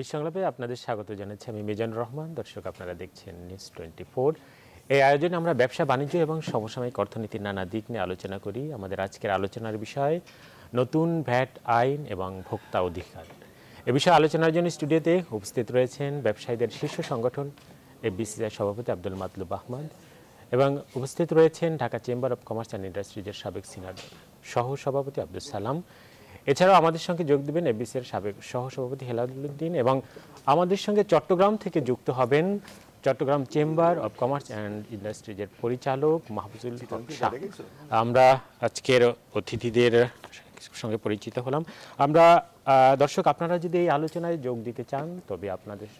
বিশ্বংলাপে আপনাদের স্বাগত জানাচ্ছি আমি মিজান রহমান দর্শক আপনারা দেখছেন নিউজ টোয়েন্টি ফোর এই আয়োজনে আমরা ব্যবসা বাণিজ্য এবং সমসাময়িক অর্থনীতির নানা দিক নিয়ে আলোচনা করি আমাদের আজকের আলোচনার বিষয় নতুন ভ্যাট আইন এবং ভোক্তা অধিকার এ বিষয়ে আলোচনার জন্য স্টুডিওতে উপস্থিত রয়েছেন ব্যবসায়ীদের শীর্ষ সংগঠন এফবিসিআই সভাপতি আব্দুল মাতলুব আহমদ এবং উপস্থিত রয়েছেন Dhaka chamber of commerce and ইন্ডাস্ট্রিজের সাবেক সিনিয়র সহ সভাপতি আব্দুল সালাম এছাড়াও আমাদের সঙ্গে যোগ দেবেন এবিসির সাবেক সহসভাপতি হেলালুদ্দিন এবং আমাদের সঙ্গে চট্টগ্রাম থেকে যুক্ত হবেন Chittagong chamber of commerce and ইন্ডাস্ট্রিজের পরিচালক মাহফুজুল শাহ আমরা আজকের অতিথিদের সঙ্গে পরিচিত হলাম আমরা দর্শক আপনারা যদি এই আলোচনায় যোগ দিতে চান তবে আপনাদের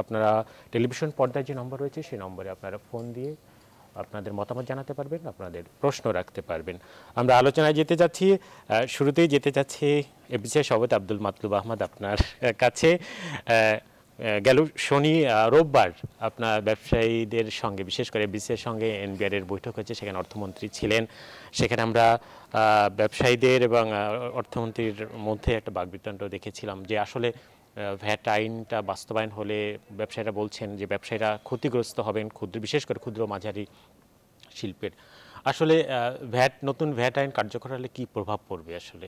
আপনারা টেলিভিশন পর্দায় যে নম্বর রয়েছে সেই নম্বরে আপনারা ফোন দিয়ে আপনাদের মতামত জানাতে পারবেন আপনাদের প্রশ্ন রাখতে পারবেন আমরা আলোচনায় যেতে যাচ্ছি শুরুতেই যেতে চাচ্ছি এ বিষয়ে সবত আব্দুল মাতলুব আহমদ আপনার কাছে গেল শনি রোববার আপনার ব্যবসায়ীদের সঙ্গে বিশেষ করে বিসিএর সঙ্গে এনবিআর এর বৈঠক হয়েছে সেখানে অর্থমন্ত্রী ছিলেন সেখানে আমরা ব্যবসায়ীদের এবং অর্থমন্ত্রীর মধ্যে একটা বাগবিতণ্ড দেখেছিলাম যে আসলে ভ্যাট আইনটা বাস্তবায়ন হলে ব্যবসায়ীরা বলছেন যে ব্যবসায়ীরা ক্ষতিগ্রস্ত হবেন ক্ষুদ্র বিশেষ করে ক্ষুদ্র মাঝারি শিল্পের আসলে ভ্যাট নতুন ভ্যাট আইন কার্যকর হলে কী প্রভাব পড়বে আসলে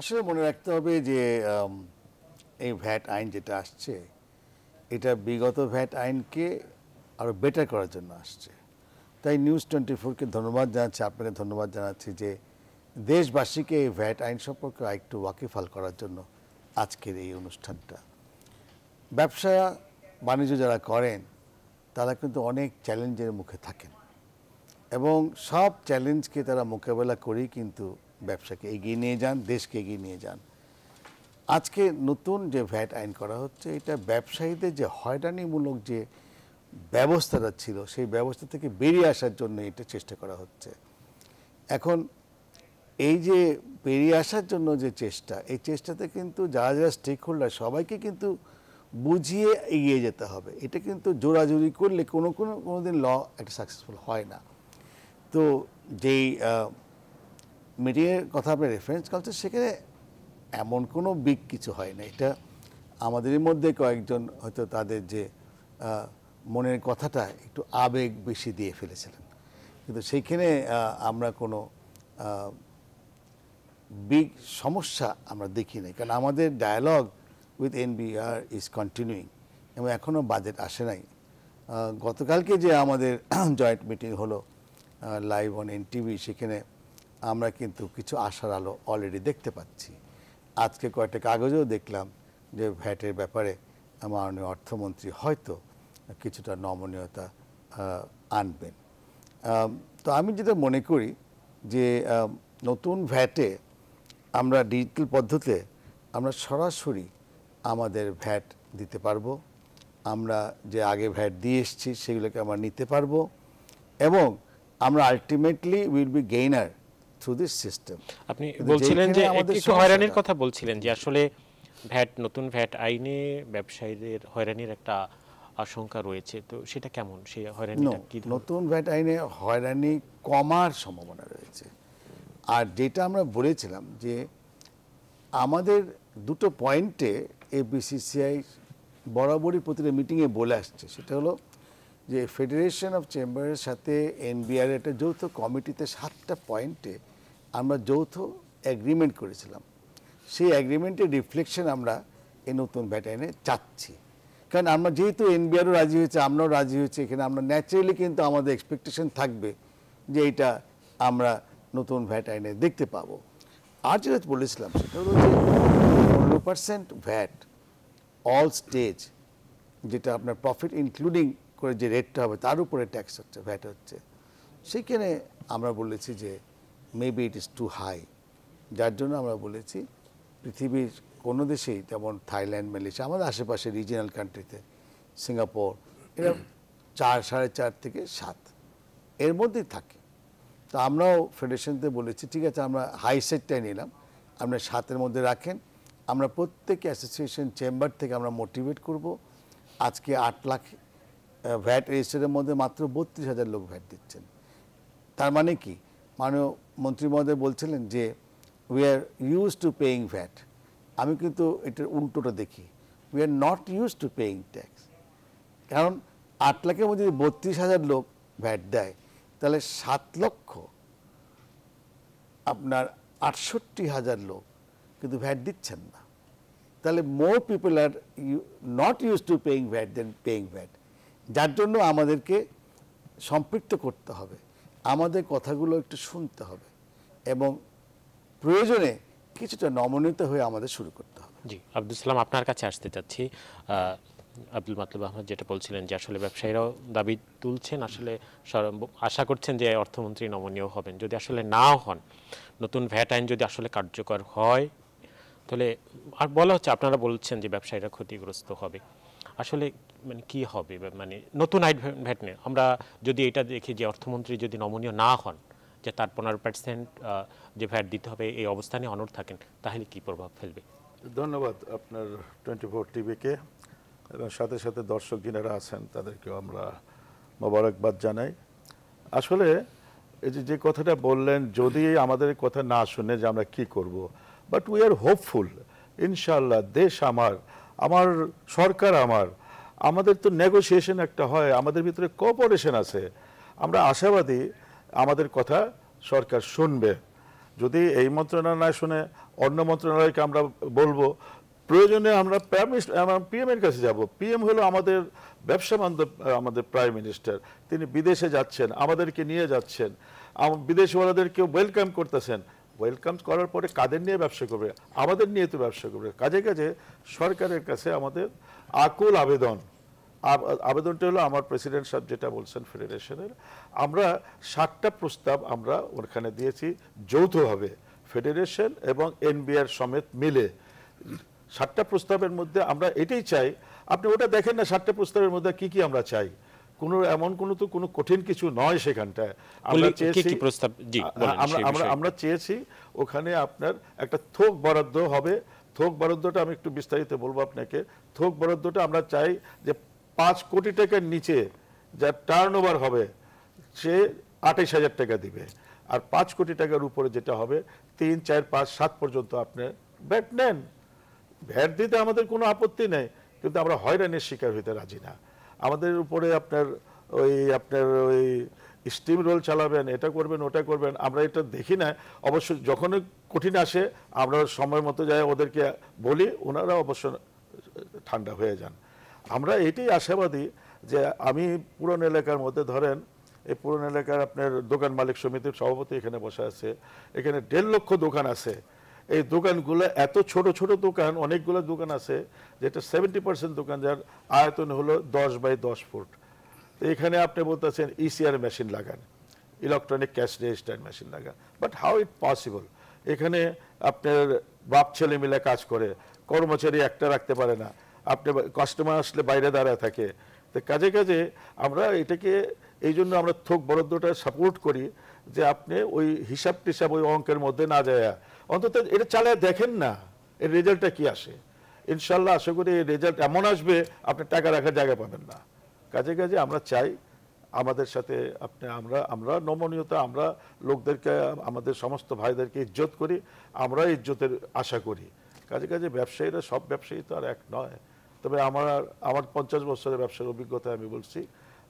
আসলে মনে রাখতে হবে যে এই ভ্যাট আইন যেটা আসছে এটা বিগত ভ্যাট আইনকে আরও বেটার করার জন্য আসছে তাই নিউজ টোয়েন্টি ফোরকে ধন্যবাদ জানাচ্ছি আপনাকে ধন্যবাদ জানাচ্ছি যে দেশবাসীকে এই ভ্যাট আইন সম্পর্কে আরেকটু ওয়াকিফাল করার জন্য আজকের এই অনুষ্ঠানটা ব্যবসা বাণিজ্য যারা করেন তারা কিন্তু অনেক চ্যালেঞ্জের মুখে থাকেন এবং সব চ্যালেঞ্জকে তারা মোকাবেলা করেই কিন্তু ব্যবসাকে এগিয়ে নিয়ে যান দেশকে এগিয়ে নিয়ে যান আজকে নতুন যে ভ্যাট আইন করা হচ্ছে এটা ব্যবসায়ীদের যে হয়রানিমূলক যে ব্যবস্থাটা ছিল সেই ব্যবস্থা থেকে বেরিয়ে আসার জন্য এটা চেষ্টা করা হচ্ছে এখন এই যে পেরিয়ে আসার জন্য যে চেষ্টা এই চেষ্টাতে কিন্তু যারা যারা স্টেক হোল্ডার সবাইকে কিন্তু বুঝিয়ে এগিয়ে যেতে হবে এটা কিন্তু জোরাজুরি করলে কোনো কোনো কোনো দিন ল একটা সাকসেসফুল হয় না তো যেই মিটিংয়ের কথা আপনি রেফারেন্স করছেন সেখানে এমন কোনো বিগ কিছু হয় না এটা আমাদেরই মধ্যে কয়েকজন হয়তো তাদের যে মনের কথাটা একটু আবেগ বেশি দিয়ে ফেলেছিলেন কিন্তু সেইখানে আমরা কোনো বিগ সমস্যা আমরা দেখি না কারণ আমাদের dialogue with NBR is continuing এবং এখনও বাজেট আসে নাই গতকালকে যে আমাদের জয়েন্ট মিটিং হলো লাইভ অন এন টিভি সেখানে আমরা কিন্তু কিছু আশার আলো অলরেডি দেখতে পাচ্ছি আজকে কয়েকটা কাগজেও দেখলাম যে ভ্যাটের ব্যাপারে মাননীয় অর্থমন্ত্রী হয়তো কিছুটা নমনীয়তা আনবেন তো আমি যেটা মনে করি যে নতুন ভ্যাটে আমরা ডিজিটাল পদ্ধতিতে আমরা সরাসরি আমাদের ভ্যাট দিতে পারবো আমরা যে আগে ভ্যাট দিয়ে এসেছি সেগুলোকে আমরা নিতে পারবো এবং আমরা ultimately will be gainer through this system আপনি বলছিলেন যে একটু হয়রানির কথা বলছিলেন যে আসলে ভ্যাট নতুন ভ্যাট আইনে ব্যবসায়ীদের হয়রানির একটা আশঙ্কা রয়েছে তো সেটা কেমন সেই হয়রানিটা কি নতুন ভ্যাট আইনে হয়রানি কমার সম্ভাবনা রয়েছে আর যেটা আমরা বলেছিলাম যে আমাদের দুটো পয়েন্টে এ বিসিসিআই বরাবরই প্রতিটা মিটিংয়ে বলে আসছে সেটা হলো যে ফেডারেশন অফ চেম্বারের সাথে এনবিআর একটা যৌথ কমিটিতে সাতটা পয়েন্টে আমরা যৌথ অ্যাগ্রিমেন্ট করেছিলাম সেই অ্যাগ্রিমেন্টের রিফ্লেকশন আমরা এই নতুন ব্যাটাইনে চাচ্ছি কারণ আমরা যেহেতু এনবিআরও রাজি হয়েছে আমরাও রাজি হয়েছে এখানে আমরা ন্যাচারালি কিন্তু আমাদের এক্সপেকটেশন থাকবে যে এটা আমরা নতুন ভ্যাট আইনে দেখতে পাবো আর যেটা বলেছিলাম সেটা হলো যে পনেরো পার্সেন্ট ভ্যাট অল স্টেজ যেটা আপনার প্রফিট ইনক্লুডিং করে যে রেটটা হবে তার উপরে ট্যাক্স হচ্ছে ভ্যাট হচ্ছে সেইখানে আমরা বলেছি যে maybe it is too high যার জন্য আমরা বলেছি পৃথিবীর কোনো দেশেই যেমন থাইল্যান্ড মালয়েশিয়া আমাদের আশেপাশে রিজিনাল কান্ট্রিতে সিঙ্গাপুর এরা চার সাড়ে চার থেকে সাত এর মধ্যেই থাকে তো আমরাও ফেডারেশনতে বলেছি ঠিক আছে আমরা হাই সেটটাই নিলাম আপনার সাতের মধ্যে রাখেন আমরা প্রত্যেক অ্যাসোসিয়েশন চেম্বার থেকে আমরা মোটিভেট করব আজকে আট লাখ ভ্যাট রেজিস্টারের মধ্যে মাত্র বত্রিশ হাজার লোক ভ্যাট দিচ্ছেন তার মানে কি মাননীয় মন্ত্রী মহোদয় বলছিলেন যে we are use to paying VAT আমি কিন্তু এটার উল্টোটা দেখি we are not use to paying tax কারণ আট লাখের মধ্যে যদি বত্রিশ হাজার লোক ভ্যাট দেয় তাহলে সাত লক্ষ আপনার আটষট্টি হাজার লোক কিন্তু ভ্যাট দিচ্ছেন না তাহলে more people are you not use to paying VAT then paying VAT যার জন্য আমাদেরকে সম্পৃক্ত করতে হবে আমাদের কথাগুলো একটু শুনতে হবে এবং প্রয়োজনে কিছুটা নমনীত হয়ে আমাদের শুরু করতে হবে জি আব্দুল সালাম আপনার কাছে আসতে চাচ্ছি আব্দুল মাতলুব আহমদ যেটা বলছিলেন যে আসলে ব্যবসায়ীরাও দাবি তুলছেন আসলে আশা করছেন যে অর্থমন্ত্রী নমনীয় হবেন যদি আসলে নাও হন নতুন ভ্যাট আইন যদি আসলে কার্যকর হয় তাহলে আর বলা হচ্ছে আপনারা বলছেন যে ব্যবসায়ীরা ক্ষতিগ্রস্ত হবে আসলে মানে কি হবে মানে নতুন আইন ভ্যাট নেই আমরা যদি এটা দেখি যে অর্থমন্ত্রী যদি নমনীয় না হন যে তার পনেরো পার্সেন্ট যে ভ্যাট দিতে হবে এই অবস্থানে অনর থাকেন তাহলে কি প্রভাব ফেলবে ধন্যবাদ আপনার টোয়েন্টি ফোর টিভিকে এবং সাথে সাথে দর্শক যিনারা আছেন তাদেরকেও আমরা মোবারকবাদ জানাই আসলে এই যে যে কথাটা বললেন যদি আমাদের কথা না শুনে যে আমরা কি করব। বাট উই আর হোপফুল ইনশাল্লাহ দেশ আমার আমার সরকার আমার আমাদের তো নেগোসিয়েশন একটা হয় আমাদের ভিতরে কোঅপারেশন আছে আমরা আশাবাদী আমাদের কথা সরকার শুনবে যদি এই মন্ত্রণালয় না শুনে অন্য মন্ত্রণালয়কে আমরা বলবো প্রয়োজনে আমরা প্রাইম মিনিস্টার পিএমের কাছে যাব পিএম হলো আমাদের ব্যবসা বান্ধব আমাদের প্রাইম মিনিস্টার তিনি বিদেশে যাচ্ছেন আমাদেরকে নিয়ে যাচ্ছেন বিদেশওয়ালাদেরকে ওয়েলকাম করতেছেন ওয়েলকাম করার পরে কাদের নিয়ে ব্যবসা করবে আমাদের নিয়ে তো ব্যবসা করবে কাজে কাজে সরকারের কাছে আমাদের আকুল আবেদন আবেদনটা হলো আমার প্রেসিডেন্ট সাহেব যেটা বলছেন ফেডারেশনের আমরা সাতটা প্রস্তাব আমরা ওখানে দিয়েছি যৌথভাবে ফেডারেশন এবং এনবিআর সমেত মিলে সাতটা প্রস্তাবের মধ্যে আমরা এটাই চাই আপনি ওটা দেখেন না সাতটা প্রস্তাবের মধ্যে কি কি আমরা চাই কোন এমন কোন তো কোনো কঠিন কিছু নয় সেখানটায় আমরা চেয়েছি ওখানে আপনার একটা থোক বরাদ্দ হবে থোক বরাদ্দটা আমি একটু বিস্তারিত বলবো আপনাকে থোক বরাদ্দটা আমরা চাই যে পাঁচ কোটি টাকার নিচে যার টার্ন হবে সে আঠাইশ হাজার টাকা দিবে আর পাঁচ কোটি টাকার উপরে যেটা হবে তিন চার পাঁচ সাত পর্যন্ত আপনি ব্যাট নেন ভ্যাট দিতে আমাদের কোনো আপত্তি নেই কিন্তু আমরা হয়রানির শিকার হইতে রাজি না আমাদের উপরে আপনার ওই আপনার ওই স্টিম রোল চালাবেন এটা করবেন ওটা করবেন আমরা এটা দেখি না অবশ্য যখন কঠিন আসে আমরা সময় মতো যাই ওদেরকে বলি ওনারা অবশ্য ঠান্ডা হয়ে যান আমরা এটাই আশাবাদী যে আমি পুরনো এলাকার মধ্যে ধরেন এই পুরনো এলাকার আপনার দোকান মালিক সমিতির সভাপতি এখানে বসে আছে এখানে দেড় লক্ষ দোকান আছে এই দোকানগুলো এত ছোট ছোট দোকান অনেকগুলো দোকান আছে যেটা সেভেন্টি পার্সেন্ট দোকান যার আয়তন হলো দশ বাই দশ ফুট তো এখানে আপনি বলতেছেন ইসিআর e মেশিন লাগান ইলেকট্রনিক ক্যাশ রেজিস্টার মেশিন লাগান বাট হাউ ইট পসিবল এখানে আপনার বাপ ছেলে মিলে কাজ করে কর্মচারী একটা রাখতে পারে না আপনি কাস্টমার আসলে বাইরে দাঁড়ায় থাকে তো কাজে কাজে আমরা এটাকে এই জন্য আমরা থোক বরাদ্দটা সাপোর্ট করি যে আপনি ওই হিসাব টিসাব ওই অঙ্কের মধ্যে না যায় অন্তত এটা চালায় দেখেন না এর রেজাল্টটা কি আসে ইনশাল্লাহ আশা করি এই রেজাল্ট এমন আসবে আপনি টাকা রাখার জায়গা পাবেন না কাজে কাজে আমরা চাই আমাদের সাথে আপনি আমরা আমরা নমনীয়তা আমরা লোকদেরকে আমাদের সমস্ত ভাইদেরকে ইজ্জত করি আমরা ইজ্জতের আশা করি কাজে কাজে ব্যবসায়ীরা সব ব্যবসায়ী তো আর এক নয় তবে আমার আমার পঞ্চাশ বছরের ব্যবসার অভিজ্ঞতায় আমি বলছি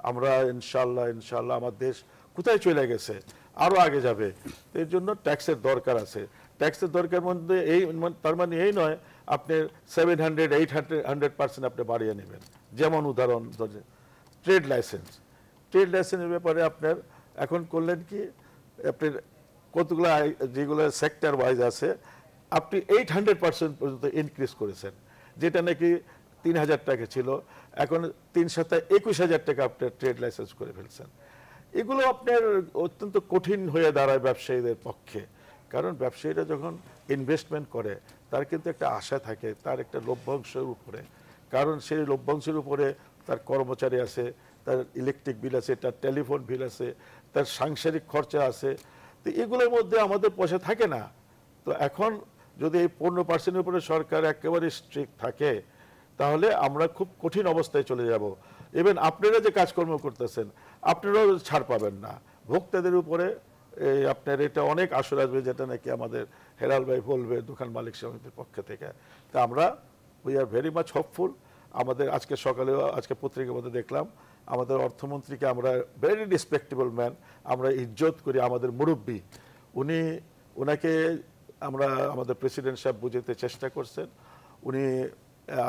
আমরা ইনশাল্লাহ ইনশাল্লাহ আমার দেশ কোথায় চলে গেছে আরও আগে যাবে এর জন্য ট্যাক্সের দরকার আছে ট্যাক্সের দরকার মধ্যে এই তার মানে এই নয় আপনি seven hundred eight hundred hundred percent আপনি বাড়িয়ে নেবেন যেমন উদাহরণ ট্রেড লাইসেন্স ট্রেড লাইসেন্সের ব্যাপারে আপনার এখন করলেন কি আপনি কতগুলো যেগুলো সেক্টর ওয়াইজ আছে আপনি এইট হান্ড্রেড পার্সেন্ট পর্যন্ত ইনক্রিজ করেছেন যেটা নাকি তিন হাজার টাকা ছিল এখন তিন সপ্তাহে একুশ হাজার টাকা আপনার ট্রেড লাইসেন্স করে ফেলছেন এগুলো আপনার অত্যন্ত কঠিন হয়ে দাঁড়ায় ব্যবসায়ীদের পক্ষে কারণ ব্যবসায়ীরা যখন ইনভেস্টমেন্ট করে তার কিন্তু একটা আশা থাকে তার একটা লভ্যাংশের উপরে কারণ সেই লভ্যাংশের উপরে তার কর্মচারী আছে তার ইলেকট্রিক বিল আছে তার টেলিফোন বিল আছে তার সাংসারিক খরচা আছে তো এগুলোর মধ্যে আমাদের পয়সা থাকে না তো এখন যদি এই পনেরো পার্সেন্টের উপরে সরকার একেবারে স্ট্রিক্ট থাকে তাহলে আমরা খুব কঠিন অবস্থায় চলে যাব ইভেন আপনারা যে কাজকর্ম করতেছেন আপনারাও ছাড় পাবেন না ভোক্তাদের উপরে এই আপনার এটা অনেক আসর আসবে যেটা নাকি আমাদের হেরাল ভাই বলবে দোকান মালিক সমিতির পক্ষ থেকে তা আমরা we are very much hopeful আমাদের আজকে সকালেও আজকে পত্রিকার মধ্যে দেখলাম আমাদের অর্থমন্ত্রীকে আমরা ভেরি রেসপেক্টেবল ম্যান আমরা ইজ্জত করি আমাদের মুরব্বী উনি ওনাকে আমরা আমাদের প্রেসিডেন্ট সাহেব বুঝাতে চেষ্টা করছেন উনি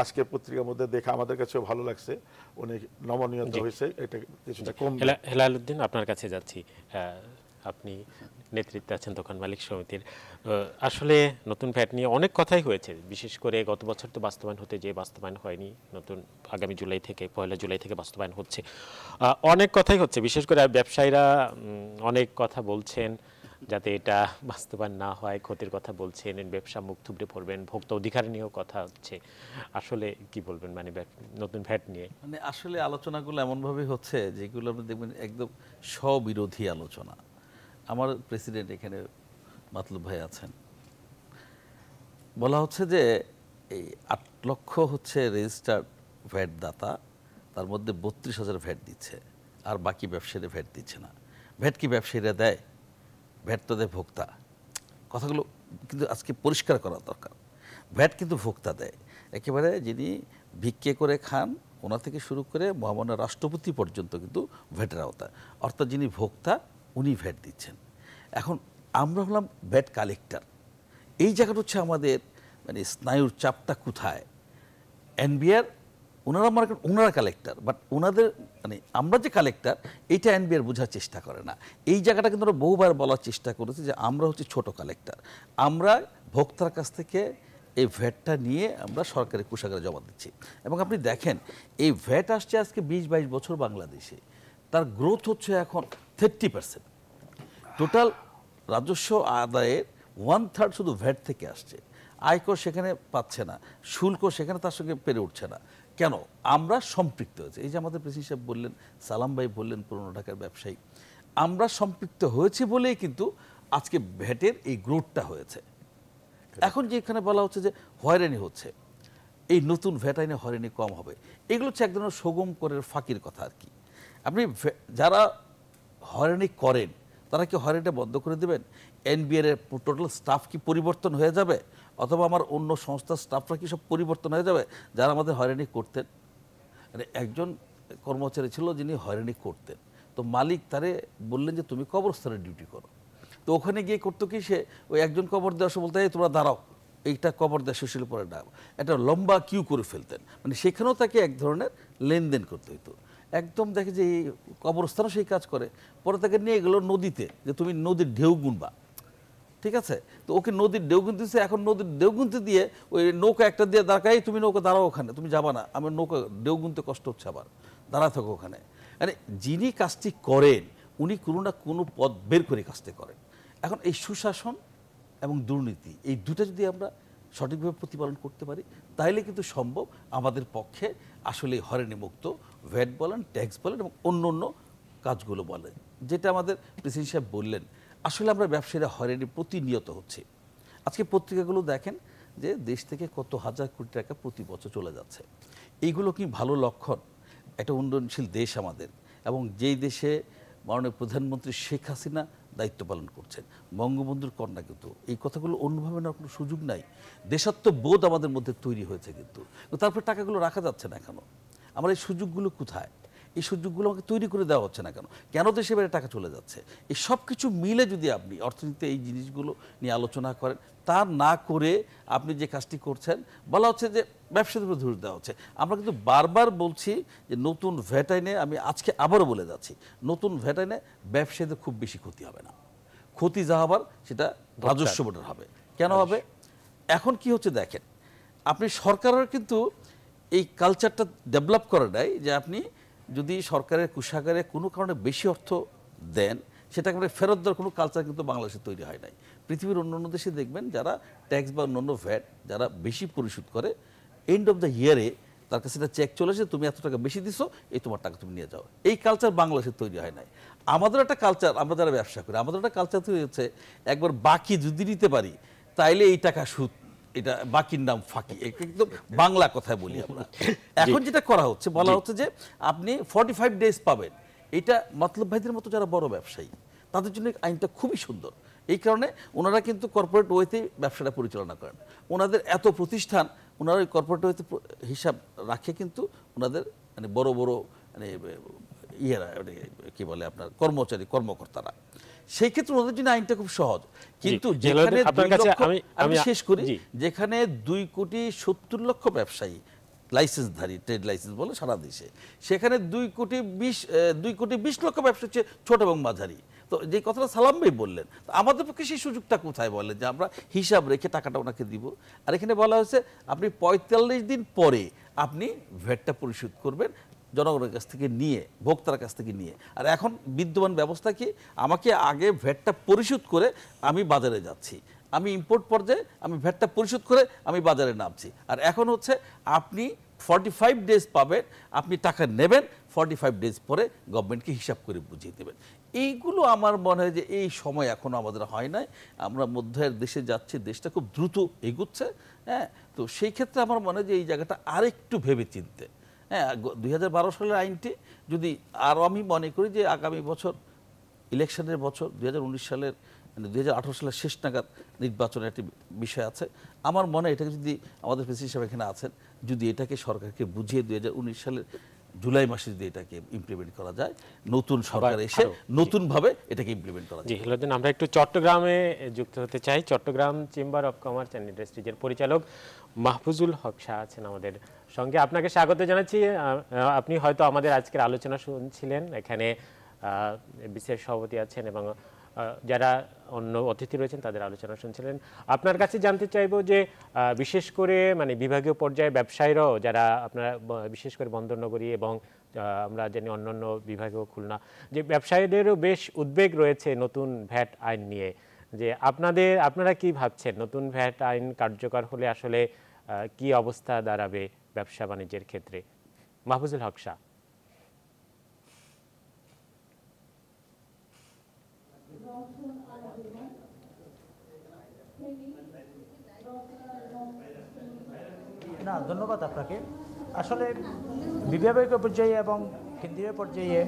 আজকে পত্রিকার মধ্যে দেখে আমাদের কাছেও ভালো লাগছে উনি নমনীয়তা হয়েছে এটা কিছুটা কম হেলাল উদ্দিন আপনার কাছে যাচ্ছি আপনি নেতৃত্বে আছেন দোকান মালিক সমিতির আসলে নতুন ফ্যাট নিয়ে অনেক কথাই হয়েছে বিশেষ করে গত বছর তো বাস্তবায়ন হতে যে বাস্তবায়ন হয়নি নতুন আগামী জুলাই থেকে পয়লা জুলাই থেকে বাস্তবায়ন হচ্ছে অনেক কথাই হচ্ছে বিশেষ করে ব্যবসায়ীরা অনেক কথা বলছেন যাতে এটা বাস্তবায়ন না হয় ক্ষতির কথা বলছেন ব্যবসা মুখ থুবড়ে পড়বেন ভোক্তা অধিকার নিয়েও কথা হচ্ছে আসলে কি বলবেন মানে নতুন ভ্যাট নিয়ে মানে আসলে আলোচনাগুলো এমনভাবে হচ্ছে যেগুলো আপনি দেখবেন একদম স্ববিরোধী আলোচনা আমার প্রেসিডেন্ট এখানে মাতলুব ভাই আছেন বলা হচ্ছে যে এই আট লক্ষ হচ্ছে রেজিস্টার্ড ভ্যাট দাতা তার মধ্যে বত্রিশ হাজার ভ্যাট দিচ্ছে আর বাকি ব্যবসায়ীরা ভ্যাট দিচ্ছে না ভ্যাট কি ব্যবসায়ীরা দেয় ভ্যাট তো দেয় ভোক্তা কথাগুলো কিন্তু আজকে পরিষ্কার করা দরকার ভ্যাট কিন্তু ভোক্তা দেয় একেবারে যিনি ভিক্ষে করে খান ওনা থেকে শুরু করে মহামান্য রাষ্ট্রপতি পর্যন্ত কিন্তু ভ্যাটের আওতায় অর্থাৎ যিনি ভোক্তা উনি ভ্যাট দিচ্ছেন এখন আমরা হলাম ভ্যাট কালেক্টর এই জায়গাটা হচ্ছে আমাদের মানে স্নায়ুর চাপটা কোথায় এনবিআর ওনারা মার্কেট ওনারা কালেক্টর বাট ওনাদের মানে আমরা যে কালেক্টর এটা এনবিআর বোঝার চেষ্টা করে না এই জায়গাটা কিন্তু আমরা বহুবার বলার চেষ্টা করেছি যে আমরা হচ্ছে ছোট কালেক্টর আমরা ভোক্তার কাছ থেকে এই ভ্যাটটা নিয়ে আমরা সরকারি কোষাগারে জমা দিচ্ছি এবং আপনি দেখেন এই ভ্যাট আসছে আজকে বিশ বাইশ বছর বাংলাদেশে তার গ্রোথ হচ্ছে এখন থার্টি পার্সেন্ট টোটাল রাজস্ব আদায়ের ওয়ান থার্ড শুধু ভ্যাট থেকে আসছে আয়কর সেখানে পাচ্ছে না শুল্ক সেখানে তার সঙ্গে পেরে উঠছে না কেন আমরা সম্পৃক্ত হয়েছি এই যে আমাদের প্রেসিডেন্ট সাহেব বললেন সালাম ভাই বললেন পুরনো ঢাকার ব্যবসায়ী আমরা সম্পৃক্ত হয়েছি বলেই কিন্তু আজকে ভ্যাটের এই গ্রোথটা হয়েছে এখন যে এখানে বলা হচ্ছে যে হয়রানি হচ্ছে এই নতুন ভ্যাট আইনে হয়রানি কম হবে এগুলো হচ্ছে এক ধরনের সোগম করের ফাঁকির কথা আর কি আপনি যারা হয়রানি করেন তারা কি হয়রানিটা বন্ধ করে দেবেন এনবিআর এর টোটাল স্টাফ কি পরিবর্তন হয়ে যাবে অথবা আমার অন্য সংস্থার স্টাফরা কি সব পরিবর্তন হয়ে যাবে যারা আমাদের হয়রানি করতেন মানে একজন কর্মচারী ছিল যিনি হয়রানি করতেন তো মালিক তারে বললেন যে তুমি কবরস্থানে ডিউটি করো তো ওখানে গিয়ে করতো কি সে ওই একজন কবর দেওয়া বলতে তোমরা দাঁড়াও এইটা কবর দেওয়া সুশীল পরে ডাক একটা লম্বা কিউ করে ফেলতেন মানে সেখানেও তাকে এক ধরনের লেনদেন করতে হতো একদম দেখে যে কবরস্থানও সেই কাজ করে পরে তাকে নিয়ে গেলো নদীতে যে তুমি নদীর ঢেউ গুনবা ঠিক আছে তো ওকে নদীর ঢেউ গুনতে এখন নদীর ঢেউ গুনতে দিয়ে ওই নৌকা একটা দিয়ে দাঁড়াই তুমি নৌকা দাঁড়াও ওখানে তুমি যাবা না আমার নৌকা ঢেউ গুনতে কষ্ট হচ্ছে আবার দাঁড়া থাকো ওখানে মানে যিনি কাজটি করেন উনি কোনো না কোনো পথ বের করে কাজটি করেন এখন এই সুশাসন এবং দুর্নীতি এই দুটা যদি আমরা সঠিকভাবে প্রতিপালন করতে পারি তাইলে কিন্তু সম্ভব আমাদের পক্ষে আসলে হরেনি মুক্ত ভ্যাট বলেন ট্যাক্স বলেন এবং অন্য অন্য কাজগুলো বলেন যেটা আমাদের প্রেসিডেন্ট সাহেব বললেন আসলে আমরা ব্যবসায়ীরা হরেনি প্রতিনিয়ত হচ্ছে আজকে পত্রিকাগুলো দেখেন যে দেশ থেকে কত হাজার কোটি টাকা প্রতি বছর চলে যাচ্ছে এইগুলো কি ভালো লক্ষণ একটা উন্নয়নশীল দেশ আমাদের এবং যেই দেশে মাননীয় প্রধানমন্ত্রী শেখ হাসিনা দায়িত্ব পালন করছেন বঙ্গবন্ধুর কন্যা কিন্তু এই কথাগুলো অনুভবে না কোনো সুযোগ নাই দেশাত্মবোধ আমাদের মধ্যে তৈরি হয়েছে কিন্তু তারপর টাকাগুলো রাখা যাচ্ছে না কেন আমার এই সুযোগগুলো কোথায় এই সুযোগগুলো আমাকে তৈরি করে দেওয়া হচ্ছে না কেন কেন দেশে বেড়ে টাকা চলে যাচ্ছে এই সব কিছু মিলে যদি আপনি অর্থনীতিতে এই জিনিসগুলো নিয়ে আলোচনা করেন তা না করে আপনি যে কাজটি করছেন বলা হচ্ছে যে ব্যবসার উপর ধৈর্য দেওয়া হচ্ছে আমরা কিন্তু বারবার বলছি যে নতুন ভ্যাট আইনে আমি আজকে আবারও বলে যাচ্ছি নতুন ভ্যাট আইনে ব্যবসায়ীদের খুব বেশি ক্ষতি হবে না ক্ষতি যা হবার সেটা রাজস্ব বোর্ডের হবে কেন হবে এখন কি হচ্ছে দেখেন আপনি সরকারের কিন্তু এই কালচারটা ডেভেলপ করে নেয় যে আপনি যদি সরকারের কুষাগারে কোনো কারণে বেশি অর্থ দেন সেটাকে মানে ফেরত দেওয়ার কোনো কালচার কিন্তু বাংলাদেশে তৈরি হয় নাই পৃথিবীর অন্য অন্য দেশে দেখবেন যারা ট্যাক্স বা অন্য ভ্যাট যারা বেশি পরিশোধ করে এন্ড অফ দ্য ইয়ারে তার কাছে একটা চেক চলে আসে তুমি এত টাকা বেশি দিছো এই তোমার টাকা তুমি নিয়ে যাও এই কালচার বাংলাদেশে তৈরি হয় নাই আমাদের একটা কালচার আমরা যারা ব্যবসা করি আমাদের একটা কালচার তৈরি হচ্ছে একবার বাকি যদি নিতে পারি তাইলে এই টাকা সুদ এটা বাকির নাম ফাঁকি একদম বাংলা কথায় বলি আমরা এখন যেটা করা হচ্ছে বলা হচ্ছে যে আপনি ফর্টি ফাইভ ডেজ পাবেন এটা মতলব ভাইদের মতো যারা বড় ব্যবসায়ী তাদের জন্য আইনটা খুবই সুন্দর এই কারণে ওনারা কিন্তু কর্পোরেট ওয়েতেই ব্যবসাটা পরিচালনা করেন ওনাদের এত প্রতিষ্ঠান ওনারা ওই কর্পোরেটিভ হিসাব রাখে কিন্তু ওনাদের মানে বড় বড় মানে ইয়েরা মানে কী বলে আপনার কর্মচারী কর্মকর্তারা সেই ক্ষেত্রে ওনাদের জন্য আইনটা খুব সহজ কিন্তু যেখানে আমি শেষ করি যেখানে দুই কোটি সত্তর লক্ষ ব্যবসায়ী লাইসেন্সধারী ট্রেড লাইসেন্স বলে সারা দেশে সেখানে দুই কোটি বিশ দুই কোটি বিশ লক্ষ ব্যবসা হচ্ছে ছোট এবং মাঝারি তো যে কথাটা সালাম ভাই বললেন তো আমাদের পক্ষে সেই সুযোগটা কোথায় বলেন যে আমরা হিসাব রেখে টাকাটা ওনাকে দিব আর এখানে বলা হয়েছে আপনি পঁয়তাল্লিশ দিন পরে আপনি ভ্যাটটা পরিশোধ করবেন জনগণের কাছ থেকে নিয়ে ভোক্তার কাছ থেকে নিয়ে আর এখন বিদ্যমান ব্যবস্থা কি আমাকে আগে ভ্যাটটা পরিশোধ করে আমি বাজারে যাচ্ছি আমি ইম্পোর্ট পর্যায়ে আমি ভ্যাটটা পরিশোধ করে আমি বাজারে নামছি আর এখন হচ্ছে আপনি ফর্টি ফাইভ ডেজ পাবেন আপনি টাকা নেবেন ফর্টি ফাইভ ডেজ পরে গভর্নমেন্টকে হিসাব করে বুঝিয়ে দেবেন এইগুলো আমার মনে হয় যে এই সময় এখনও আমাদের হয় নাই আমরা মধ্যের দেশে যাচ্ছি দেশটা খুব দ্রুত এগুচ্ছে হ্যাঁ তো সেই ক্ষেত্রে আমার মনে হয় যে এই জায়গাটা আরেকটু ভেবে চিনতে হ্যাঁ দুই সালের আইনটি যদি আরও আমি মনে করি যে আগামী বছর ইলেকশনের বছর দুই সালের মানে দুই সালের শেষ নাগাদ নির্বাচনের একটি বিষয় আছে আমার মনে হয় এটাকে যদি আমাদের প্রেসিডেন্ট সাহেব এখানে আছেন যদি এটাকে সরকারকে বুঝিয়ে দুই সালের জুলাই মাসে যদি এটাকে ইমপ্লিমেন্ট করা যায় নতুন সরকার এসে নতুনভাবে এটাকে ইমপ্লিমেন্ট করা যায় দিন আমরা একটু চট্টগ্রামে যুক্ত হতে চাই Chittagong chamber of commerce and ইন্ডাস্ট্রিজের পরিচালক মাহফুজুল হক শাহ আছেন আমাদের সঙ্গে আপনাকে স্বাগত জানাচ্ছি আপনি হয়তো আমাদের আজকের আলোচনা শুনছিলেন এখানে বিশেষ সভাপতি আছেন এবং যারা অন্য অতিথি রয়েছেন তাদের আলোচনা শুনছিলেন আপনার কাছে জানতে চাইব যে বিশেষ করে মানে বিভাগীয় পর্যায়ে ব্যবসায়ীরাও যারা আপনারা বিশেষ করে বন্দরনগরী এবং আমরা জানি অন্য অন্য বিভাগীয় খুলনা যে ব্যবসায়ীদেরও বেশ উদ্বেগ রয়েছে নতুন ভ্যাট আইন নিয়ে যে আপনাদের আপনারা কি ভাবছেন নতুন ভ্যাট আইন কার্যকর হলে আসলে কি অবস্থা দাঁড়াবে ব্যবসা বাণিজ্যের ক্ষেত্রে মাহফুজুল হক শাহ না ধন্যবাদ আপনাকে আসলে বিভাগীয় পর্যায়ে এবং কেন্দ্রীয় পর্যায়ে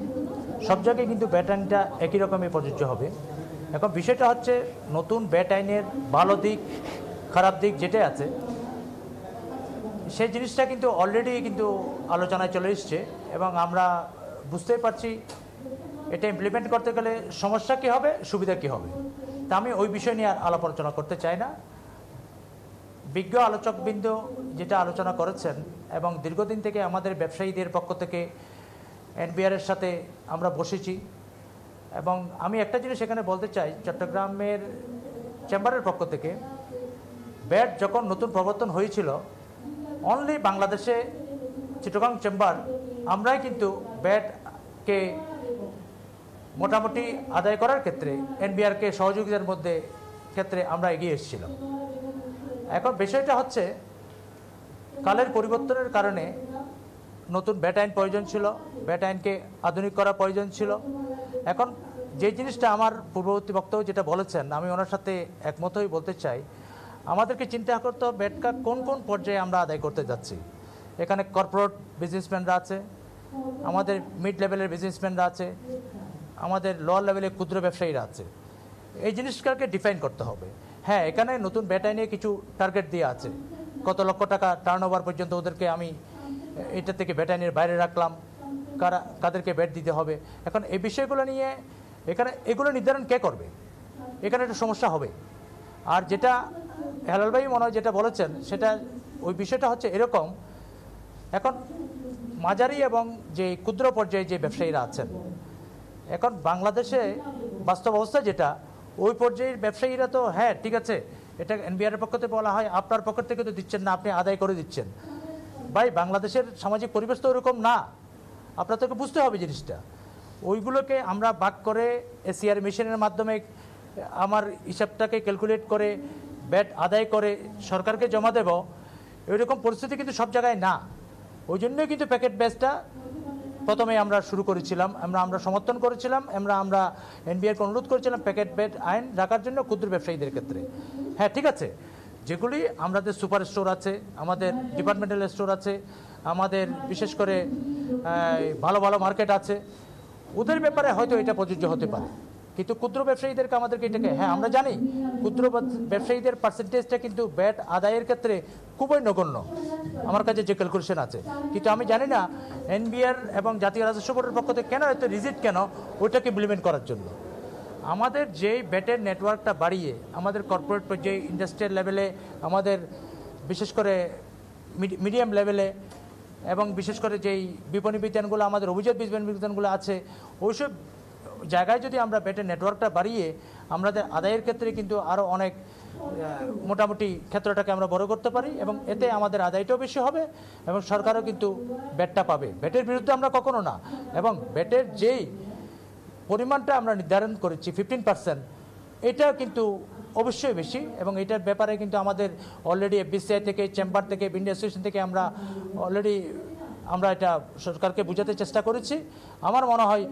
সব জায়গায় কিন্তু ব্যাট আইনটা একই রকমই প্রযোজ্য হবে এখন বিষয়টা হচ্ছে নতুন ব্যাট আইনের ভালো দিক খারাপ দিক যেটাই আছে সেই জিনিসটা কিন্তু অলরেডি কিন্তু আলোচনায় চলে এসছে এবং আমরা বুঝতেই পারছি এটা ইমপ্লিমেন্ট করতে গেলে সমস্যা কী হবে সুবিধা কী হবে তা আমি ওই বিষয় নিয়ে আর আলাপ আলোচনা করতে চাই না বিজ্ঞ আলোচকবৃন্দ যেটা আলোচনা করেছেন এবং দীর্ঘদিন থেকে আমাদের ব্যবসায়ীদের পক্ষ থেকে এনবিআরের সাথে আমরা বসেছি এবং আমি একটা জিনিস এখানে বলতে চাই চট্টগ্রামের চেম্বারের পক্ষ থেকে ব্যাট যখন নতুন প্রবর্তন হয়েছিল অনলি বাংলাদেশে চিটগাং চেম্বার আমরাই কিন্তু ব্যাটকে মোটামুটি আদায় করার ক্ষেত্রে এনবিআরকে সহযোগিতার মধ্যে ক্ষেত্রে আমরা এগিয়ে এসেছিলাম এখন বিষয়টা হচ্ছে কালের পরিবর্তনের কারণে নতুন ব্যাট আইন প্রয়োজন ছিল ব্যাট আইনকে আধুনিক করা প্রয়োজন ছিল এখন যে জিনিসটা আমার পূর্ববর্তী বক্তব্য যেটা বলেছেন আমি ওনার সাথে একমতই বলতে চাই আমাদেরকে চিন্তা করতে হবে ব্যাটকা কোন কোন পর্যায়ে আমরা আদায় করতে যাচ্ছি এখানে কর্পোরেট বিজনেসম্যানরা আছে আমাদের মিড লেভেলের বিজনেসম্যানরা আছে আমাদের লোয়ার লেভেলের ক্ষুদ্র ব্যবসায়ীরা আছে এই জিনিসটাকে ডিফাইন করতে হবে হ্যাঁ এখানে নতুন ব্যাটাই নিয়ে কিছু টার্গেট দিয়ে আছে কত লক্ষ টাকা টার্ন ওভার পর্যন্ত ওদেরকে আমি এটা থেকে ব্যাটাইনের বাইরে রাখলাম কারা কাদেরকে ব্যাট দিতে হবে এখন এই বিষয়গুলো নিয়ে এখানে এগুলো নির্ধারণ কে করবে এখানে একটা সমস্যা হবে আর যেটা হেলালবাই মনে হয় যেটা বলেছেন সেটা ওই বিষয়টা হচ্ছে এরকম এখন মাঝারি এবং যে ক্ষুদ্র পর্যায়ে যে ব্যবসায়ীরা আছেন এখন বাংলাদেশে বাস্তব অবস্থা যেটা ওই পর্যায়ের ব্যবসায়ীরা তো হ্যাঁ ঠিক আছে এটা এনবিআরের পক্ষ থেকে বলা হয় আপনার পক্ষ থেকে তো দিচ্ছেন না আপনি আদায় করে দিচ্ছেন ভাই বাংলাদেশের সামাজিক পরিবেশ তো ওরকম না আপনার বুঝতে হবে জিনিসটা ওইগুলোকে আমরা বাক করে এসিআর মেশিনের মাধ্যমে আমার হিসাবটাকে ক্যালকুলেট করে ব্যাট আদায় করে সরকারকে জমা দেব এরকম পরিস্থিতি কিন্তু সব জায়গায় না ওই জন্যই কিন্তু প্যাকেট ব্যাচটা প্রথমে আমরা শুরু করেছিলাম আমরা আমরা সমর্থন করেছিলাম আমরা আমরা এনবিআরকে অনুরোধ করেছিলাম প্যাকেট বেড আইন রাখার জন্য ক্ষুদ্র ব্যবসায়ীদের ক্ষেত্রে হ্যাঁ ঠিক আছে যেগুলি আমাদের সুপার স্টোর আছে আমাদের ডিপার্টমেন্টাল স্টোর আছে আমাদের বিশেষ করে ভালো ভালো মার্কেট আছে ওদের ব্যাপারে হয়তো এটা প্রযোজ্য হতে পারে কিন্তু ক্ষুদ্র ব্যবসায়ীদেরকে আমাদেরকে এটাকে হ্যাঁ আমরা জানি ক্ষুদ্র ব্যবসায়ীদের পার্সেন্টেজটা কিন্তু ব্যাট আদায়ের ক্ষেত্রে খুবই নগণ্য আমার কাছে যে ক্যালকুলেশন আছে কিন্তু আমি জানি না এনবিআর এবং জাতীয় রাজস্ব বোর্ডের পক্ষ থেকে কেন এত রিজিট কেন ওইটাকে ইমপ্লিমেন্ট করার জন্য আমাদের যেই ব্যাটের নেটওয়ার্কটা বাড়িয়ে আমাদের কর্পোরেট পর্যায়ে ইন্ডাস্ট্রিয়াল লেভেলে আমাদের বিশেষ করে মিডিয়াম লেভেলে এবং বিশেষ করে যেই বিপণী বিজ্ঞানগুলো আমাদের অভিজাত বিপণী বিজ্ঞানগুলো আছে ওইসব জায়গায় যদি আমরা বেটের নেটওয়ার্কটা বাড়িয়ে আমাদের আদায়ের ক্ষেত্রে কিন্তু আরও অনেক মোটামুটি ক্ষেত্রটাকে আমরা বড় করতে পারি এবং এতে আমাদের আদায়টাও বেশি হবে এবং সরকারও কিন্তু ব্যাটটা পাবে ব্যাটের বিরুদ্ধে আমরা কখনো না এবং ব্যাটের যেই পরিমাণটা আমরা নির্ধারণ করেছি ফিফটিন পার্সেন্ট এটা কিন্তু অবশ্যই বেশি এবং এটার ব্যাপারে কিন্তু আমাদের অলরেডি এফবিসিআই থেকে চেম্বার থেকে ইন্ডিয়া অ্যাসোসিয়েশন থেকে আমরা অলরেডি আমরা এটা সরকারকে বোঝাতে চেষ্টা করেছি আমার মনে হয়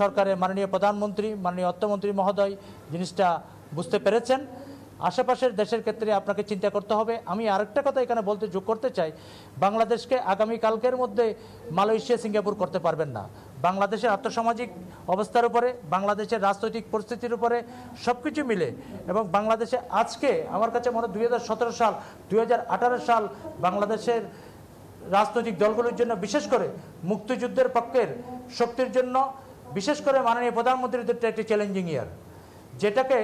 সরকারের মাননীয় প্রধানমন্ত্রী মাননীয় অর্থমন্ত্রী মহোদয় জিনিসটা বুঝতে পেরেছেন আশেপাশের দেশের ক্ষেত্রে আপনাকে চিন্তা করতে হবে আমি আরেকটা কথা এখানে বলতে যোগ করতে চাই বাংলাদেশকে আগামী কালকের মধ্যে মালয়েশিয়া সিঙ্গাপুর করতে পারবেন না বাংলাদেশের আর্থসামাজিক অবস্থার উপরে বাংলাদেশের রাজনৈতিক পরিস্থিতির উপরে সব কিছু মিলে এবং বাংলাদেশে আজকে আমার কাছে মনে দুই সাল দুই সাল বাংলাদেশের রাজনৈতিক দলগুলোর জন্য বিশেষ করে মুক্তিযুদ্ধের পক্ষের শক্তির জন্য বিশেষ করে মাননীয় প্রধানমন্ত্রীর একটি চ্যালেঞ্জিং ইয়ার যেটাকে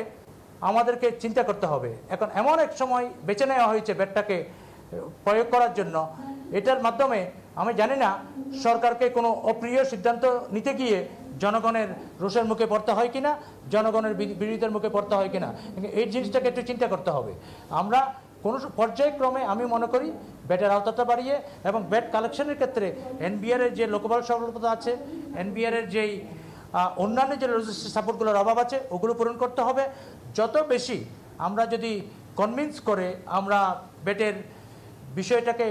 আমাদেরকে চিন্তা করতে হবে এখন এমন এক সময় বেছে নেওয়া হয়েছে ব্যাটটাকে প্রয়োগ করার জন্য এটার মাধ্যমে আমি জানি না সরকারকে কোনো অপ্রিয় সিদ্ধান্ত নিতে গিয়ে জনগণের রোষের মুখে পড়তে হয় কিনা জনগণের বিরোধিতার মুখে পড়তে হয় কিনা এই জিনিসটাকে একটু চিন্তা করতে হবে আমরা কোনো পর্যায়ক্রমে আমি মনে করি ব্যাটের আওতাটা বাড়িয়ে এবং ব্যাট কালেকশনের ক্ষেত্রে এনবিআরের যে লোকবল সফলতা আছে এর যেই অন্যান্য যে লজিস্টিক সাপোর্টগুলোর অভাব আছে ওগুলো পূরণ করতে হবে যত বেশি আমরা যদি কনভিন্স করে আমরা ব্যাটের বিষয়টাকে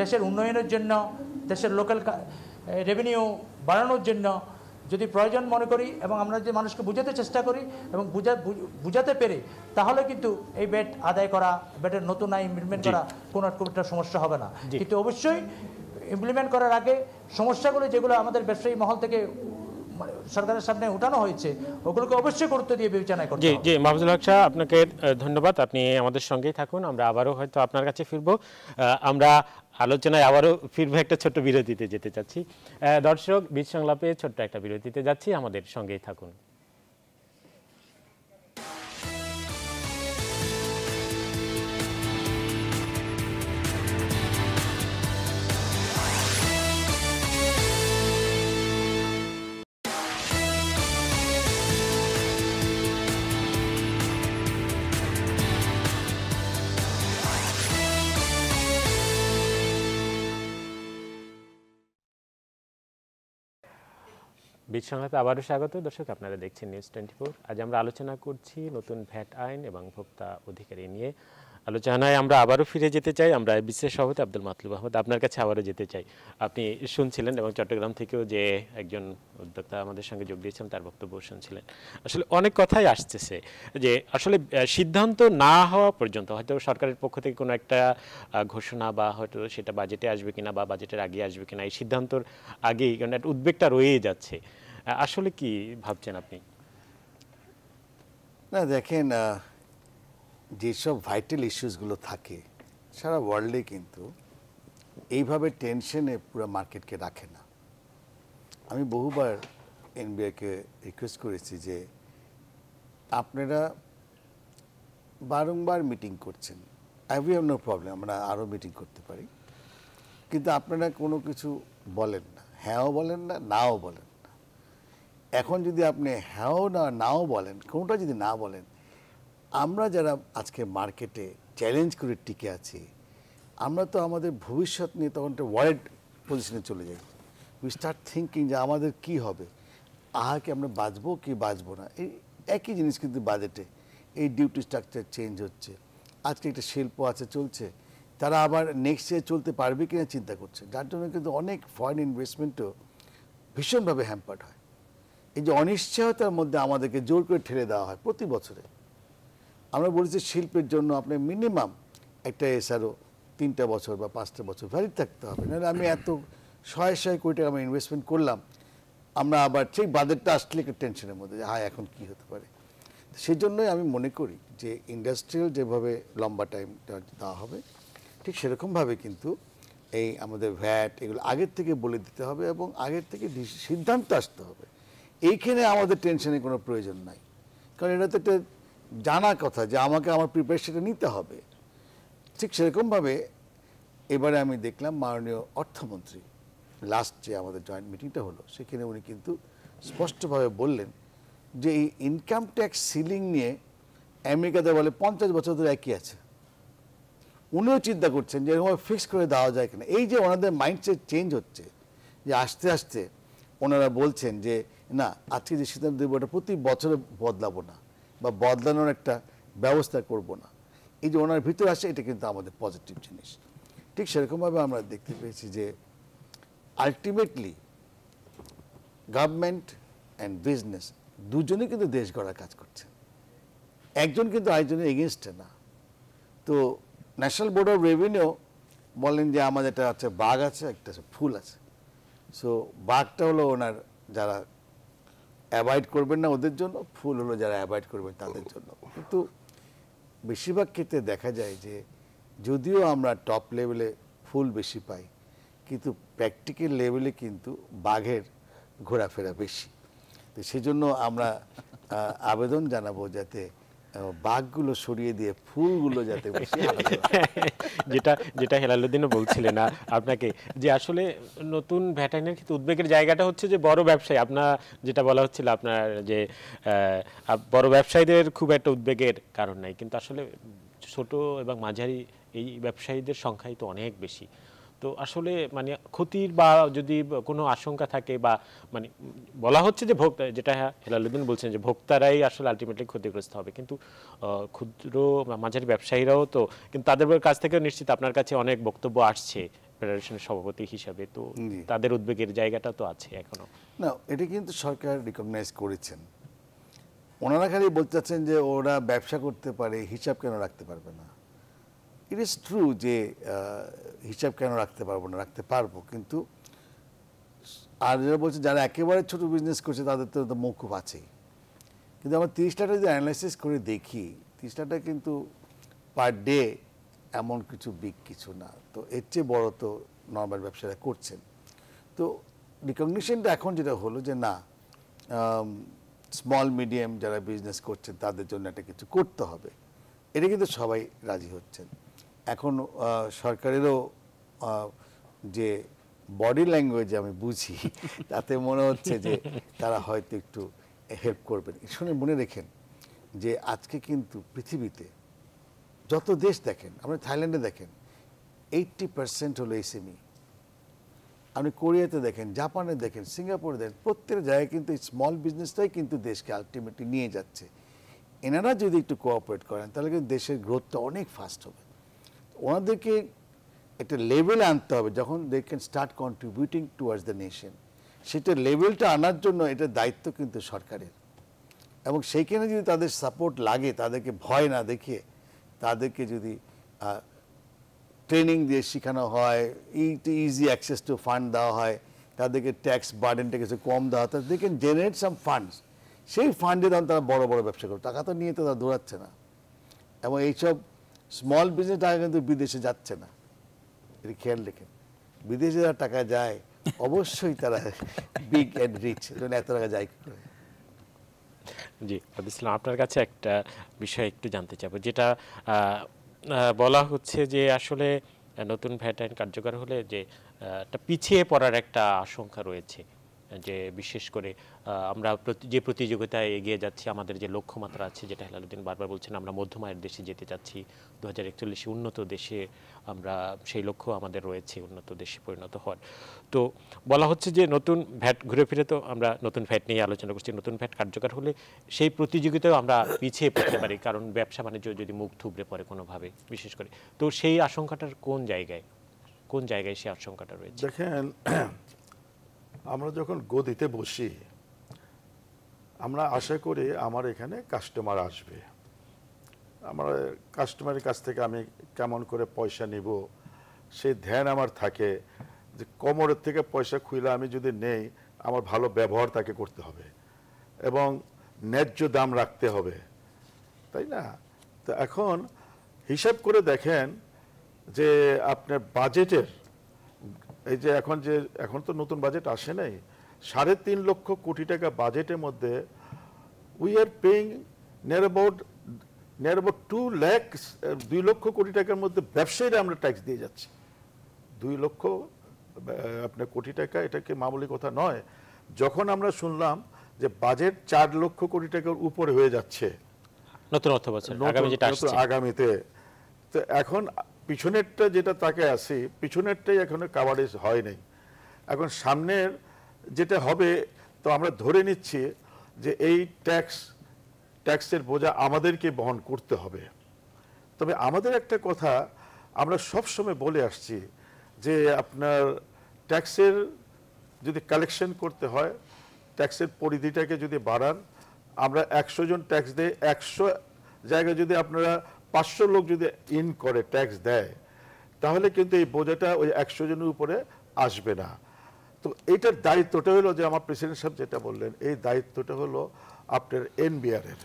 দেশের উন্নয়নের জন্য দেশের লোকাল রেভিনিউ বাড়ানোর জন্য যদি প্রয়োজন মনে করি এবং আমরা যদি মানুষকে বুঝাতে চেষ্টা করি এবং বুঝাতে পেরে তাহলে কিন্তু এই বেট আদায় করা বেটের নতুন আইন ইমপ্লিমেন্ট করা কোনো একটা সমস্যা হবে না কিন্তু অবশ্যই ইমপ্লিমেন্ট করার আগে সমস্যাগুলো যেগুলো আমাদের ব্যবসায়ী মহল থেকে মানে সরকারের সামনে উঠানো হয়েছে ওগুলোকে অবশ্যই গুরুত্ব দিয়ে বিবেচনা করতে জি জি মাহফুজুল হক শাহ আপনাকে ধন্যবাদ আপনি আমাদের সঙ্গেই থাকুন আমরা আবারও হয়তো আপনার কাছে ফিরবো আমরা আলোচনায় আবারও ফিরবো একটা ছোট্ট বিরতিতে যেতে চাচ্ছি দর্শক বীজ সংলাপে ছোট্ট একটা বিরতিতে যাচ্ছি আমাদের সঙ্গেই থাকুন বীজ সংলাপে আবারও স্বাগত দর্শক আপনারা দেখছেন নিউজ টোয়েন্টি আজ আমরা আলোচনা করছি নতুন ভ্যাট আইন এবং ভোক্তা অধিকারী নিয়ে আলোচনায় আমরা আবারও ফিরে যেতে চাই আমরা বিশেষ সভাপতি আব্দুল মাতলুব আহমদ আপনার কাছে আবারও যেতে চাই আপনি শুনছিলেন এবং চট্টগ্রাম থেকেও যে একজন উদ্যোক্তা আমাদের সঙ্গে যোগ দিয়েছিলেন তার বক্তব্য শুনছিলেন আসলে অনেক কথাই আসতেছে যে আসলে সিদ্ধান্ত না হওয়া পর্যন্ত হয়তো সরকারের পক্ষ থেকে কোনো একটা ঘোষণা বা হয়তো সেটা বাজেটে আসবে কিনা বা বাজেটের আগে আসবে কিনা এই সিদ্ধান্তর আগেই কারণ মানে একটা উদ্বেগটা রয়েই যাচ্ছে আসলে কি ভাবছেন আপনি না দেখেন যেসব ভাইটাল ইস্যুসগুলো থাকে সারা ওয়ার্ল্ডে কিন্তু এইভাবে টেনশনে পুরো মার্কেটকে রাখে না আমি বহুবার এনবিআইকে রিকোয়েস্ট করেছি যে আপনারা বারংবার মিটিং করছেন I we have no problem আমরা আরও মিটিং করতে পারি কিন্তু আপনারা কোনো কিছু বলেন না হ্যাঁও বলেন না নাও বলেন না এখন যদি আপনি হ্যাঁও না নাও বলেন কোনোটা যদি না বলেন আমরা যারা আজকে মার্কেটে চ্যালেঞ্জ করে টিকে আছি আমরা তো আমাদের ভবিষ্যৎ নিয়ে তখন একটা ওয়ার্ল্ড পজিশনে চলে যাই উই স্টার্ট থিঙ্কিং যে আমাদের কি হবে আহাকে আমরা বাঁচবো কি বাঁচবো না এই একই জিনিস কিন্তু বাজেটে এই ডিউটি স্ট্রাকচার চেঞ্জ হচ্ছে আজকে একটা শিল্প আছে চলছে তারা আবার নেক্সট ইয়ে চলতে পারবে কি না চিন্তা করছে যার জন্য কিন্তু অনেক ফরেন ইনভেস্টমেন্টও ভীষণভাবে হ্যাম্পার্ড হয় এই যে অনিশ্চয়তার মধ্যে আমাদেরকে জোর করে ঠেলে দেওয়া হয় প্রতি বছরে আমরা বলেছি শিল্পের জন্য আপনার মিনিমাম একটা আরও তিনটা বছর বা পাঁচটা বছর ভ্যালিড থাকতে হবে নাহলে আমি এত শয়ে শয়ে কোটি টাকা ইনভেস্টমেন্ট করলাম আমরা আবার সেই বাজেটটা আসলে একটা টেনশনের মধ্যে যে হ্যাঁ এখন কি হতে পারে সেই জন্যই আমি মনে করি যে ইন্ডাস্ট্রিয়াল যেভাবে লম্বা টাইমটা দেওয়া হবে ঠিক সেরকমভাবে কিন্তু এই আমাদের ভ্যাট এগুলো আগের থেকে বলে দিতে হবে এবং আগের থেকে সিদ্ধান্ত আসতে হবে এইখানে আমাদের টেনশনের কোনো প্রয়োজন নাই কারণ এটা তো একটা জানা কথা যে আমাকে আমার প্রিপারেশনটা নিতে হবে ঠিক সেরকমভাবে এবারে আমি দেখলাম মাননীয় অর্থমন্ত্রী লাস্ট যে আমাদের জয়েন্ট মিটিংটা হলো সেখানে উনি কিন্তু স্পষ্টভাবে বললেন যে এই ইনকাম ট্যাক্স সিলিং নিয়ে আমেরিকাতে বলে পঞ্চাশ বছর ধরে একই আছে উনিও চিন্তা করছেন যে এরকমভাবে ফিক্স করে দেওয়া যায় কিনা এই যে ওনাদের মাইন্ডসেট চেঞ্জ হচ্ছে যে আস্তে আস্তে ওনারা বলছেন যে না আজকে যে সিদ্ধান্ত দেবো এটা প্রতি বছরে বদলাবো না বা বদলানোর একটা ব্যবস্থা করব না এই যে ওনার ভিতরে আসে এটা কিন্তু আমাদের পজিটিভ জিনিস ঠিক সেরকমভাবে আমরা দেখতে পেয়েছি যে আলটিমেটলি গভর্নমেন্ট অ্যান্ড বিজনেস দুজনে কিন্তু দেশ গড়ার কাজ করছে একজন কিন্তু আরেকজনের এগেনস্টে না তো ন্যাশনাল বোর্ড অফ রেভিনিউ বলেন যে আমাদের একটা আছে বাঘ আছে একটা ফুল আছে সো বাঘটা হলো ওনার যারা অ্যাভয়েড করবেন না ওদের জন্য ফুল হলো যারা অ্যাভয়েড করবেন তাদের জন্য কিন্তু বেশিরভাগ ক্ষেত্রে দেখা যায় যে যদিও আমরা টপ লেভেলে ফুল বেশি পাই কিন্তু প্র্যাকটিক্যাল লেভেলে কিন্তু বাঘের ঘোরাফেরা বেশি তো সেজন্য আমরা আবেদন জানাবো যাতে বাঘগুলো সরিয়ে দিয়ে ফুলগুলো যাতে যেটা যেটা হেলালুদ্দিনও বলছিলেন আপনাকে যে আসলে নতুন ভ্যাটাইনের ক্ষেত্রে উদ্বেগের জায়গাটা হচ্ছে যে বড় ব্যবসায়ী আপনার যেটা বলা হচ্ছিল আপনার যে বড় ব্যবসায়ীদের খুব একটা উদ্বেগের কারণ নাই কিন্তু আসলে ছোট এবং মাঝারি এই ব্যবসায়ীদের সংখ্যাই তো অনেক বেশি তো আসলে মানে ক্ষতির বা যদি কোনো আশঙ্কা থাকে বা মানে বলা হচ্ছে যে ভোক্তা যেটা হ্যাঁ হেলালুদ্দিন বলছেন যে ভোক্তারাই আসলে আলটিমেটলি ক্ষতিগ্রস্ত হবে কিন্তু ক্ষুদ্র মাঝারি ব্যবসায়ীরাও তো কিন্তু তাদের কাছ থেকেও নিশ্চিত আপনার কাছে অনেক বক্তব্য আসছে ফেডারেশনের সভাপতি হিসাবে তো তাদের উদ্বেগের জায়গাটা তো আছে এখনো না এটা কিন্তু সরকার রিকগনাইজ করেছেন ওনারা খালি বলতে চাচ্ছেন যে ওরা ব্যবসা করতে পারে হিসাব কেন রাখতে পারবে না ইট ইজ ট্রু যে হিসাব কেন রাখতে পারবো না রাখতে পারবো কিন্তু আর যারা বলছে যারা একেবারে ছোট বিজনেস করছে তাদের তো মৌকুফ আছেই কিন্তু আমরা তিরিশ টাকা যদি অ্যানালাইসিস করে দেখি তিরিশ টাকা কিন্তু পার ডে এমন কিছু বিগ কিছু না তো এর চেয়ে বড় তো নর্মাল ব্যবসারা করছেন তো রিকগনিশনটা এখন যেটা হলো যে না স্মল মিডিয়াম যারা বিজনেস করছেন তাদের জন্য একটা কিছু করতে হবে এটা কিন্তু সবাই রাজি হচ্ছেন এখন সরকারেরও যে বডি ল্যাঙ্গুয়েজ আমি বুঝি তাতে মনে হচ্ছে যে তারা হয়তো একটু হেল্প করবেন শুনে মনে রেখেন যে আজকে কিন্তু পৃথিবীতে যত দেশ দেখেন আপনি থাইল্যান্ডে দেখেন এইট্টি পার্সেন্ট হলো এসএমই e। আপনি কোরিয়াতে দেখেন জাপানে দেখেন সিঙ্গাপুরে দেখেন প্রত্যেক জায়গায় কিন্তু এই স্মল বিজনেসটাই কিন্তু দেশকে আলটিমেটলি নিয়ে যাচ্ছে এনারা যদি একটু কোঅপারেট করেন তাহলে কিন্তু দেশের গ্রোথটা অনেক ফাস্ট হবে ওনাদেরকে একটা লেভেল আনতে হবে যখন they can start contributing towards the nation সেটা লেভেলটা আনার জন্য এটা দায়িত্ব কিন্তু সরকারের এবং সেইখানে যদি তাদের সাপোর্ট লাগে তাদেরকে ভয় না দেখিয়ে তাদেরকে যদি ট্রেনিং দিয়ে শেখানো হয় ইজি অ্যাক্সেস টু ফান্ড দেওয়া হয় তাদেরকে ট্যাক্স বার্ডেনটা কিছু কম দেওয়া হয় দেখেন জেনারেট সাম ফান্ডস সেই ফান্ডে তখন তারা বড় বড় ব্যবসা করবে টাকা তো নিয়ে তো তারা দৌড়াচ্ছে না এবং এইসব স্মল বিজনেস টাকা কিন্তু বিদেশে যাচ্ছে না এটা খেয়াল রেখেন বিদেশে যারা টাকা যায় অবশ্যই তারা বিগ অ্যান্ড রিচ এত টাকা যায় জি আদি আপনার কাছে একটা বিষয় একটু জানতে চাবো যেটা বলা হচ্ছে যে আসলে নতুন ভ্যাট আইন কার্যকর হলে যে একটা পিছিয়ে পড়ার একটা আশঙ্কা রয়েছে যে বিশেষ করে আমরা যে প্রতিযোগিতায় এগিয়ে যাচ্ছি আমাদের যে লক্ষ্যমাত্রা আছে যেটা হেলালুদ্দিন বারবার বলছেন আমরা মধ্যমায়ের দেশে যেতে চাচ্ছি দু হাজার একচল্লিশে উন্নত দেশে আমরা সেই লক্ষ্য আমাদের রয়েছে উন্নত দেশে পরিণত হওয়ার তো বলা হচ্ছে যে নতুন ভ্যাট ঘুরে ফিরে তো আমরা নতুন ভ্যাট নিয়ে আলোচনা করছি নতুন ভ্যাট কার্যকর হলে সেই প্রতিযোগিতায় আমরা পিছিয়ে পড়তে পারি কারণ ব্যবসা বাণিজ্য যদি মুখ থুবড়ে পড়ে কোনোভাবে বিশেষ করে তো সেই আশঙ্কাটার কোন জায়গায় কোন জায়গায় সেই আশঙ্কাটা রয়েছে দেখেন আমরা যখন গদিতে বসি আমরা আশা করি আমার এখানে কাস্টমার আসবে আমার কাস্টমারের কাছ থেকে আমি কেমন করে পয়সা নিব সেই ধ্যান আমার থাকে যে কোমরের থেকে পয়সা খুইলে আমি যদি নেই আমার ভালো ব্যবহার তাকে করতে হবে এবং ন্যায্য দাম রাখতে হবে তাই না তো এখন হিসাব করে দেখেন যে আপনার বাজেটের এই যে এখন যে এখন তো নতুন বাজেট আসে নাই সাড়ে তিন লক্ষ কোটি টাকা বাজেটের মধ্যে we are paying near about near about two lakh দুই লক্ষ কোটি টাকার মধ্যে ব্যবসায়ীরা আমরা ট্যাক্স দিয়ে যাচ্ছি দুই লক্ষ আপনার কোটি টাকা এটাকে মামুলি কথা নয় যখন আমরা শুনলাম যে বাজেট চার লক্ষ কোটি টাকার উপরে হয়ে যাচ্ছে নতুন অর্থ আগামীতে তো এখন পিছনেরটা যেটা তাকে আছে পিছনেরটাই এখনো কাভারেজ হয় নাই এখন সামনের যেটা হবে তো আমরা ধরে নিচ্ছি যে এই ট্যাক্স ট্যাক্সের বোঝা আমাদেরকে বহন করতে হবে তবে আমাদের একটা কথা আমরা সবসময় বলে আসছি যে আপনার ট্যাক্সের যদি কালেকশন করতে হয় ট্যাক্সের পরিধিটাকে যদি বাড়ান আমরা একশো জন ট্যাক্স দেয় একশো জায়গায় যদি আপনারা পাঁচশো লোক যদি ইন করে ট্যাক্স দেয় তাহলে কিন্তু এই বোঝাটা ওই একশো জনের উপরে আসবে না তো এইটার দায়িত্বটা হলো যে আমার প্রেসিডেন্ট সাহেব যেটা বললেন এই দায়িত্বটা হলো আপনার এনবিআরের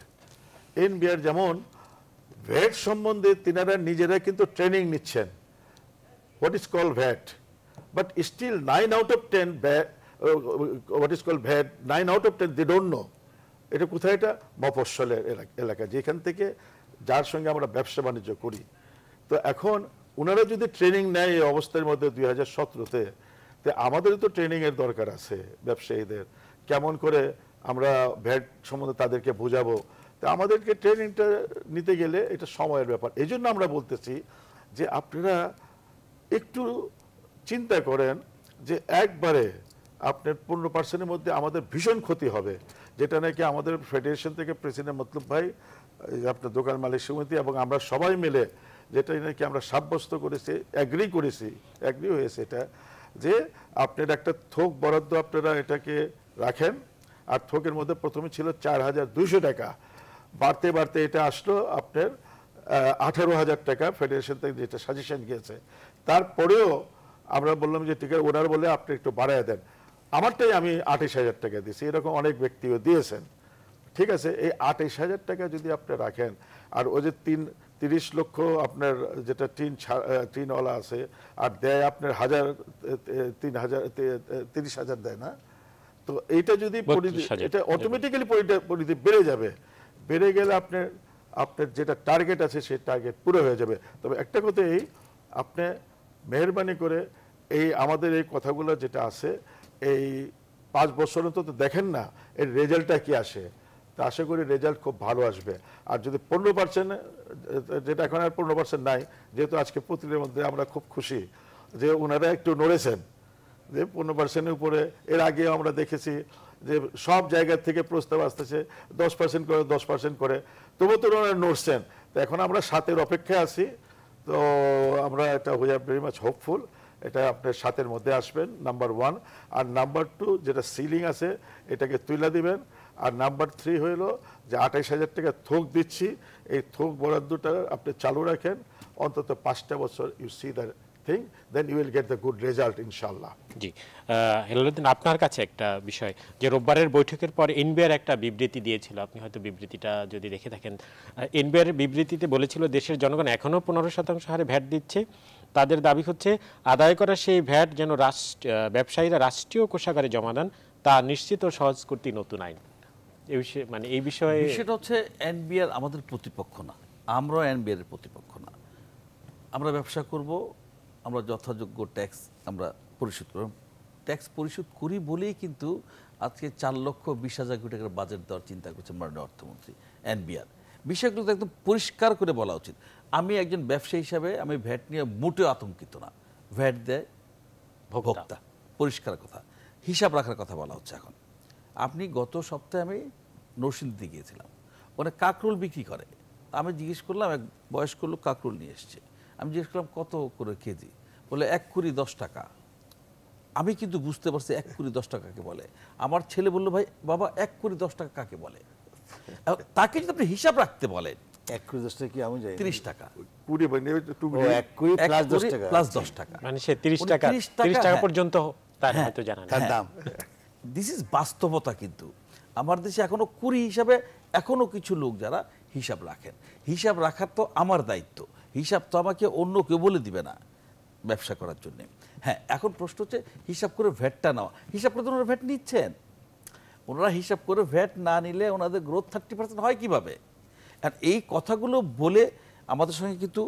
এনবিআর যেমন ভ্যাট সম্বন্ধে তিনারা নিজেরা কিন্তু ট্রেনিং নিচ্ছেন what is call VAT but still nine out of ten what is call VAT nine out of ten they don't know এটা কোথায় এটা মফস্বলের এলাকা যেখান থেকে যার সঙ্গে আমরা ব্যবসা বাণিজ্য করি তো এখন ওনারা যদি ট্রেনিং নেয় এই অবস্থার মধ্যে দুই হাজার সতেরোতে তো আমাদেরও তো ট্রেনিংয়ের দরকার আছে ব্যবসায়ীদের কেমন করে আমরা ভ্যাট সম্বন্ধে তাদেরকে বোঝাবো তো আমাদেরকে ট্রেনিংটা নিতে গেলে এটা সময়ের ব্যাপার এই জন্য আমরা বলতেছি যে আপনারা একটু চিন্তা করেন যে একবারে আপনার পনেরো পার্সেন্টের মধ্যে আমাদের ভীষণ ক্ষতি হবে যেটা নাকি আমাদের ফেডারেশন থেকে প্রেসিডেন্ট মতলব ভাই আপনার দোকান মালিক সমিতি এবং আমরা সবাই মিলে যেটা নাকি আমরা সাব্যস্ত করেছি অ্যাগ্রি করেছি অ্যাগ্রি হয়েছে এটা যে আপনার একটা থোক বরাদ্দ আপনারা এটাকে রাখেন আর থোকের মধ্যে প্রথমে ছিল চার হাজার দুইশো টাকা বাড়তে বাড়তে এটা আসলো আপনার আঠারো হাজার টাকা ফেডারেশন থেকে যেটা সাজেশন গিয়েছে তারপরেও আমরা বললাম যে ঠিক আছে ওনার বলে আপনি একটু বাড়ায় দেন আমারটাই আমি আঠাশ হাজার টাকা দিয়েছি এরকম অনেক ব্যক্তিও দিয়েছেন ঠিক আছে এই আটাইশ হাজার টাকা যদি আপনি রাখেন আর ওই যে তিন তিরিশ লক্ষ আপনার যেটা টিন টিনওয়ালা আছে আর দেয় আপনার হাজার তিন হাজার তিরিশ হাজার দেয় না তো এইটা যদি এটা অটোমেটিক্যালি পরিধি বেড়ে যাবে বেড়ে গেলে আপনার আপনার যেটা টার্গেট আছে সেই টার্গেট পুরো হয়ে যাবে তবে একটা কথা এই আপনি মেহরবানি করে এই আমাদের এই কথাগুলো যেটা আছে এই পাঁচ বছর তো দেখেন না এর রেজাল্টটা কি আসে তা আশা করি রেজাল্ট খুব ভালো আসবে আর যদি পনেরো পার্সেন্ট যেটা এখন আর পনেরো পার্সেন্ট নাই যেহেতু আজকে পত্রিকার মধ্যে আমরা খুব খুশি যে ওনারা একটু নড়েছেন যে পনেরো পার্সেন্টের উপরে এর আগে আমরা দেখেছি যে সব জায়গার থেকে প্রস্তাব আসতেছে দশ পার্সেন্ট করে দশ পার্সেন্ট করে তবু তো ওনারা নড়ছেন তো এখন আমরা সাতের অপেক্ষায় আছি তো আমরা এটা we are very much hopeful এটা আপনার সাতের মধ্যে আসবেন নাম্বার ওয়ান আর নাম্বার টু যেটা সিলিং আছে এটাকে তুলে দিবেন আর নাম্বার থ্রি হইল যে আঠাইশ হাজার টাকা থোক দিচ্ছি এই থোক বরাদ্দটা আপনি চালু রাখেন অন্তত পাঁচটা বছর you see the thing then you will get the good result ইনশাল্লাহ জি হেলালুদ্দিন আপনার কাছে একটা বিষয় যে রোববারের বৈঠকের পর এনবিআর একটা বিবৃতি দিয়েছিল আপনি হয়তো বিবৃতিটা যদি দেখে থাকেন এনবিআর বিবৃতিতে বলেছিল দেশের জনগণ এখনও পনেরো শতাংশ হারে ভ্যাট দিচ্ছে তাদের দাবি হচ্ছে আদায় করা সেই ভ্যাট যেন রাষ্ট্র ব্যবসায়ীরা রাষ্ট্রীয় কোষাগারে জমা দেন তা নিশ্চিত সহজ করতে নতুন আইন মানে এই বিষয়ে সেটা হচ্ছে এনবিআর আমাদের প্রতিপক্ষ না আমরা এনবিআর এর প্রতিপক্ষ না আমরা ব্যবসা করব আমরা যথাযোগ্য ট্যাক্স আমরা পরিশোধ করব ট্যাক্স পরিশোধ করি বলেই কিন্তু আজকে চার লক্ষ বিশ হাজার কোটি টাকার বাজেট দেওয়ার চিন্তা করছে মাননীয় অর্থমন্ত্রী এনবিআর বিষয়গুলো একদম পরিষ্কার করে বলা উচিত আমি একজন ব্যবসায়ী হিসাবে আমি ভ্যাট নিয়ে মোটেও আতঙ্কিত না ভ্যাট দেয় ভোক্তা পরিষ্কার কথা হিসাব রাখার কথা বলা হচ্ছে এখন আপনি গত সপ্তাহে আমি নরসিংদীতে গিয়েছিলাম ওখানে কাকরুল বিক্রি করে আমি জিজ্ঞেস করলাম এক বয়স্ক লোক কাকরোল নিয়ে এসছে আমি জিজ্ঞেস করলাম কত করে কেজি বলে এক কুড়ি দশ টাকা আমি কিন্তু বুঝতে পারছি এক কুড়ি দশ টাকাকে বলে আমার ছেলে বললো ভাই বাবা এক কুড়ি দশ টাকা কাকে বলে তাকে যদি আপনি হিসাব রাখতে বলেন এক কুড়ি দশ টাকা কি আমি জানি তিরিশ টাকা কুড়ি মানে এক কুড়ি প্লাস দশ টাকা প্লাস দশ টাকা মানে সে টাকা টাকা হ্যাঁ। পর্যন্ত তার হ্যাঁ। হয়তো জানা তার দাম দিস হ্যাঁ। ইজ বাস্তবতা কিন্তু আমার দেশে এখনও কুড়ি হিসাবে এখনও কিছু লোক যারা হিসাব রাখেন হিসাব রাখার তো আমার দায়িত্ব হিসাব তো আমাকে অন্য কেউ বলে দিবে না ব্যবসা করার জন্যে হ্যাঁ এখন প্রশ্ন হচ্ছে হিসাব করে ভ্যাটটা নেওয়া হিসাব করে তো ওনারা ভ্যাট নিচ্ছেন ওনারা হিসাব করে ভ্যাট না নিলে ওনাদের গ্রোথ থার্টি পার্সেন্ট হয় কীভাবে আর এই কথাগুলো বলে আমাদের সঙ্গে কিন্তু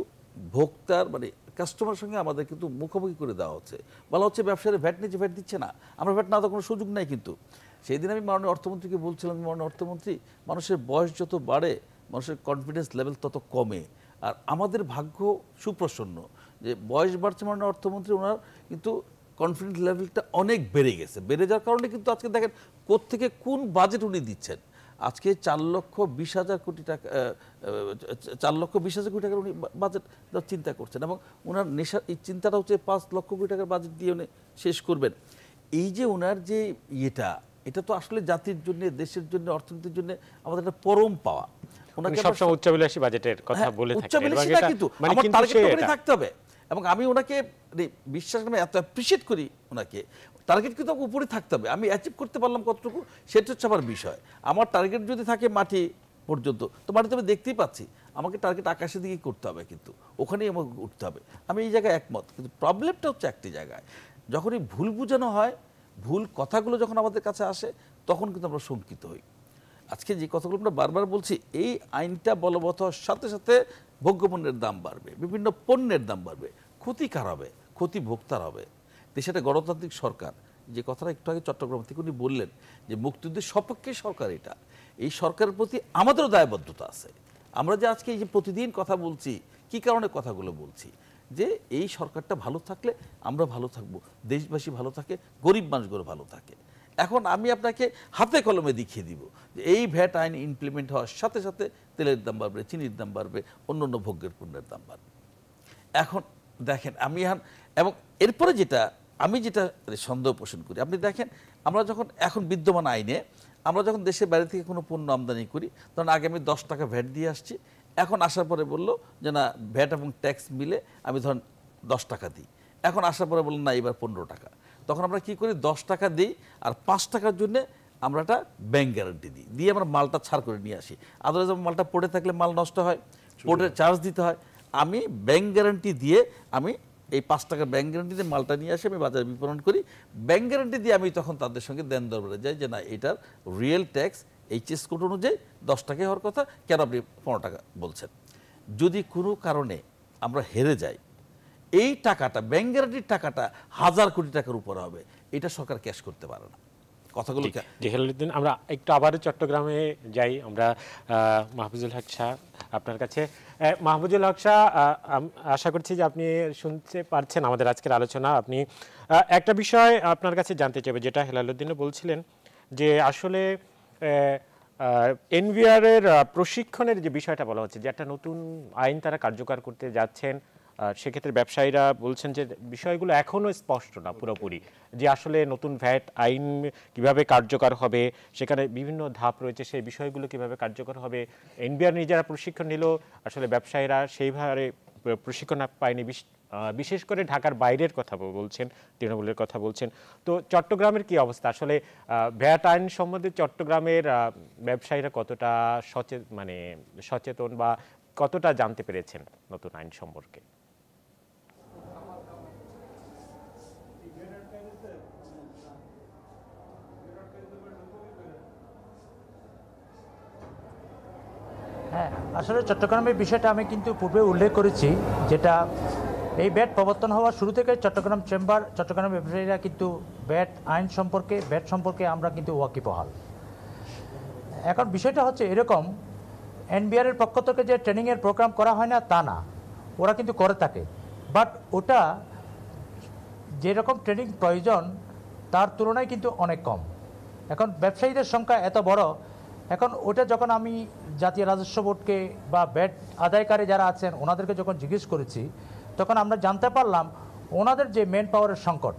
ভোক্তার মানে কাস্টমার সঙ্গে আমাদের কিন্তু মুখোমুখি করে দেওয়া হচ্ছে বলা হচ্ছে ব্যবসায়ী ভ্যাট নিচ্ছে ভ্যাট দিচ্ছে না আমরা ভ্যাট না তো কোনো সুযোগ নাই কিন্তু সেই দিন আমি মাননীয় অর্থমন্ত্রীকে বলছিলাম মাননীয় অর্থমন্ত্রী মানুষের বয়স যত বাড়ে মানুষের কনফিডেন্স লেভেল তত কমে আর আমাদের ভাগ্য সুপ্রসন্ন যে বয়স বাড়ছে মাননীয় অর্থমন্ত্রী ওনার কিন্তু কনফিডেন্স লেভেলটা অনেক বেড়ে গেছে বেড়ে যাওয়ার কারণে কিন্তু আজকে দেখেন থেকে কোন বাজেট উনি দিচ্ছেন আজকে চার লক্ষ বিশ হাজার কোটি টাকা চার লক্ষ বিশ হাজার কোটি টাকার উনি বাজেট চিন্তা করছেন এবং ওনার নেশা এই চিন্তাটা হচ্ছে পাঁচ লক্ষ কোটি টাকার বাজেট দিয়ে উনি শেষ করবেন এই যে ওনার যে ইয়েটা এটা তো আসলে জাতির জন্য দেশের জন্য অর্থনীতির জন্য আমাদের একটা পরম পাওয়া সবসময় বাজেটের কথা হ্যাঁ, বলে থাকেন না কিন্তু মানে আমার টার্গেট তো থাকতে হবে এবং আমি ওনাকে মানে বিশ্বাস করে এত অ্যাপ্রিসিয়েট করি ওনাকে টার্গেট কিন্তু উপরে থাকতে হবে আমি অ্যাচিভ করতে পারলাম কতটুকু সেটা হচ্ছে আমার বিষয় আমার টার্গেট যদি থাকে মাটি পর্যন্ত তো তো আমি দেখতেই পাচ্ছি আমাকে টার্গেট আকাশের দিকে করতে হবে কিন্তু ওখানেই আমাকে উঠতে হবে আমি এই জায়গায় একমত কিন্তু প্রবলেমটা হচ্ছে একটি জায়গায় যখনই ভুল বোঝানো হয় ভুল কথাগুলো যখন আমাদের কাছে আসে তখন কিন্তু আমরা শঙ্কিত হই আজকে যে কথাগুলো আমরা বারবার বলছি এই আইনটা বলবৎ হওয়ার সাথে সাথে ভোগ্যপণ্যের দাম বাড়বে বিভিন্ন পণ্যের দাম বাড়বে ক্ষতি কার হবে ক্ষতি ভোক্তার হবে দেশে একটা গণতান্ত্রিক সরকার যে কথাটা একটু আগে চট্টগ্রাম থেকে উনি বললেন যে মুক্তিযুদ্ধের সপক্ষে সরকার এটা এই সরকারের প্রতি আমাদেরও দায়বদ্ধতা আছে আমরা যে আজকে এই যে প্রতিদিন কথা বলছি কি কারণে কথাগুলো বলছি যে এই সরকারটা ভালো থাকলে আমরা ভালো থাকবো দেশবাসী ভালো থাকে গরিব মানুষগুলো ভালো থাকে এখন আমি আপনাকে হাতে কলমে দেখিয়ে দিব যে এই ভ্যাট আইন ইমপ্লিমেন্ট হওয়ার সাথে সাথে তেলের দাম বাড়বে চিনির দাম বাড়বে অন্য অন্য ভোগ্যের পণ্যের দাম বাড়বে এখন দেখেন আমি এখন এবং এরপরে যেটা আমি যেটা সন্দেহ পোষণ করি আপনি দেখেন আমরা যখন এখন বিদ্যমান আইনে আমরা যখন দেশের বাইরে থেকে কোনো পণ্য আমদানি করি তখন আগে আমি দশ টাকা ভ্যাট দিয়ে আসছি এখন আসার পরে বলল যে না ভ্যাট এবং ট্যাক্স মিলে আমি ধরেন দশ টাকা দিই এখন আসার পরে বললো না এবার পনেরো টাকা তখন আমরা কি করি দশ টাকা দিই আর পাঁচ টাকার জন্যে আমরা একটা ব্যাংক গ্যারান্টি দিই দিয়ে আমরা মালটা ছাড় করে নিয়ে আসি আদারওয়াইজ মালটা পড়ে থাকলে মাল নষ্ট হয় পোর্টে চার্জ দিতে হয় আমি ব্যাংক গ্যারান্টি দিয়ে আমি এই পাঁচ টাকার ব্যাংক গ্যারান্টি দিয়ে মালটা নিয়ে আসি আমি বাজারে বিপণন করি ব্যাংক গ্যারান্টি দিয়ে আমি তখন তাদের সঙ্গে দেন দরবারে যাই যে না এটার রিয়েল ট্যাক্স এইচএস কোড অনুযায়ী দশ টাকাই হওয়ার কথা কেন আপনি পনেরো টাকা বলছেন যদি কোনো কারণে আমরা হেরে যাই এই টাকাটা ব্যাঙ্ক গ্যারান্টির টাকাটা হাজার কোটি টাকার উপরে হবে এটা সরকার ক্যাশ করতে পারে না কথাগুলো জেহেলুদ্দিন আমরা একটু আবারও চট্টগ্রামে যাই আমরা মাহফুজুল হক শাহ আপনার কাছে মাহফুজুল হক শাহ আশা করছি যে আপনি শুনতে পারছেন আমাদের আজকের আলোচনা আপনি একটা বিষয় আপনার কাছে জানতে চাইবে যেটা হেলালুদ্দিনও বলছিলেন যে আসলে এর প্রশিক্ষণের যে বিষয়টা বলা হচ্ছে যে একটা নতুন আইন তারা কার্যকর করতে যাচ্ছেন সেক্ষেত্রে ব্যবসায়ীরা বলছেন যে বিষয়গুলো এখনও স্পষ্ট না পুরোপুরি যে আসলে নতুন ভ্যাট আইন কিভাবে কার্যকর হবে সেখানে বিভিন্ন ধাপ রয়েছে সেই বিষয়গুলো কিভাবে কার্যকর হবে এনবিআর নিজেরা প্রশিক্ষণ নিল আসলে ব্যবসায়ীরা সেইভাবে প্রশিক্ষণ পায়নি বিশেষ করে ঢাকার বাইরের কথা বলছেন তৃণমূলের কথা বলছেন তো চট্টগ্রামের কি অবস্থা আসলে ভ্যাট আইন সম্বন্ধে চট্টগ্রামের ব্যবসায়ীরা কতটা সচেত মানে সচেতন বা কতটা জানতে পেরেছেন নতুন আইন সম্পর্কে হ্যাঁ আসলে চট্টগ্রামের বিষয়টা আমি কিন্তু পূর্বে উল্লেখ করেছি যেটা এই ব্যাট প্রবর্তন হওয়ার শুরু থেকে চট্টগ্রাম চেম্বার চট্টগ্রাম ব্যবসায়ীরা কিন্তু ব্যাট আইন সম্পর্কে ব্যাট সম্পর্কে আমরা কিন্তু ওয়াকিবহাল এখন বিষয়টা হচ্ছে এরকম এনবিআরের পক্ষ থেকে যে ট্রেনিংয়ের প্রোগ্রাম করা হয় না তা না ওরা কিন্তু করে থাকে বাট ওটা যেরকম ট্রেনিং প্রয়োজন তার তুলনায় কিন্তু অনেক কম এখন ব্যবসায়ীদের সংখ্যা এত বড় এখন ওটা যখন আমি জাতীয় রাজস্ব বোর্ডকে বা ব্যাট আদায়কারী যারা আছেন ওনাদেরকে যখন জিজ্ঞেস করেছি তখন আমরা জানতে পারলাম ওনাদের যে মেন পাওয়ারের সংকট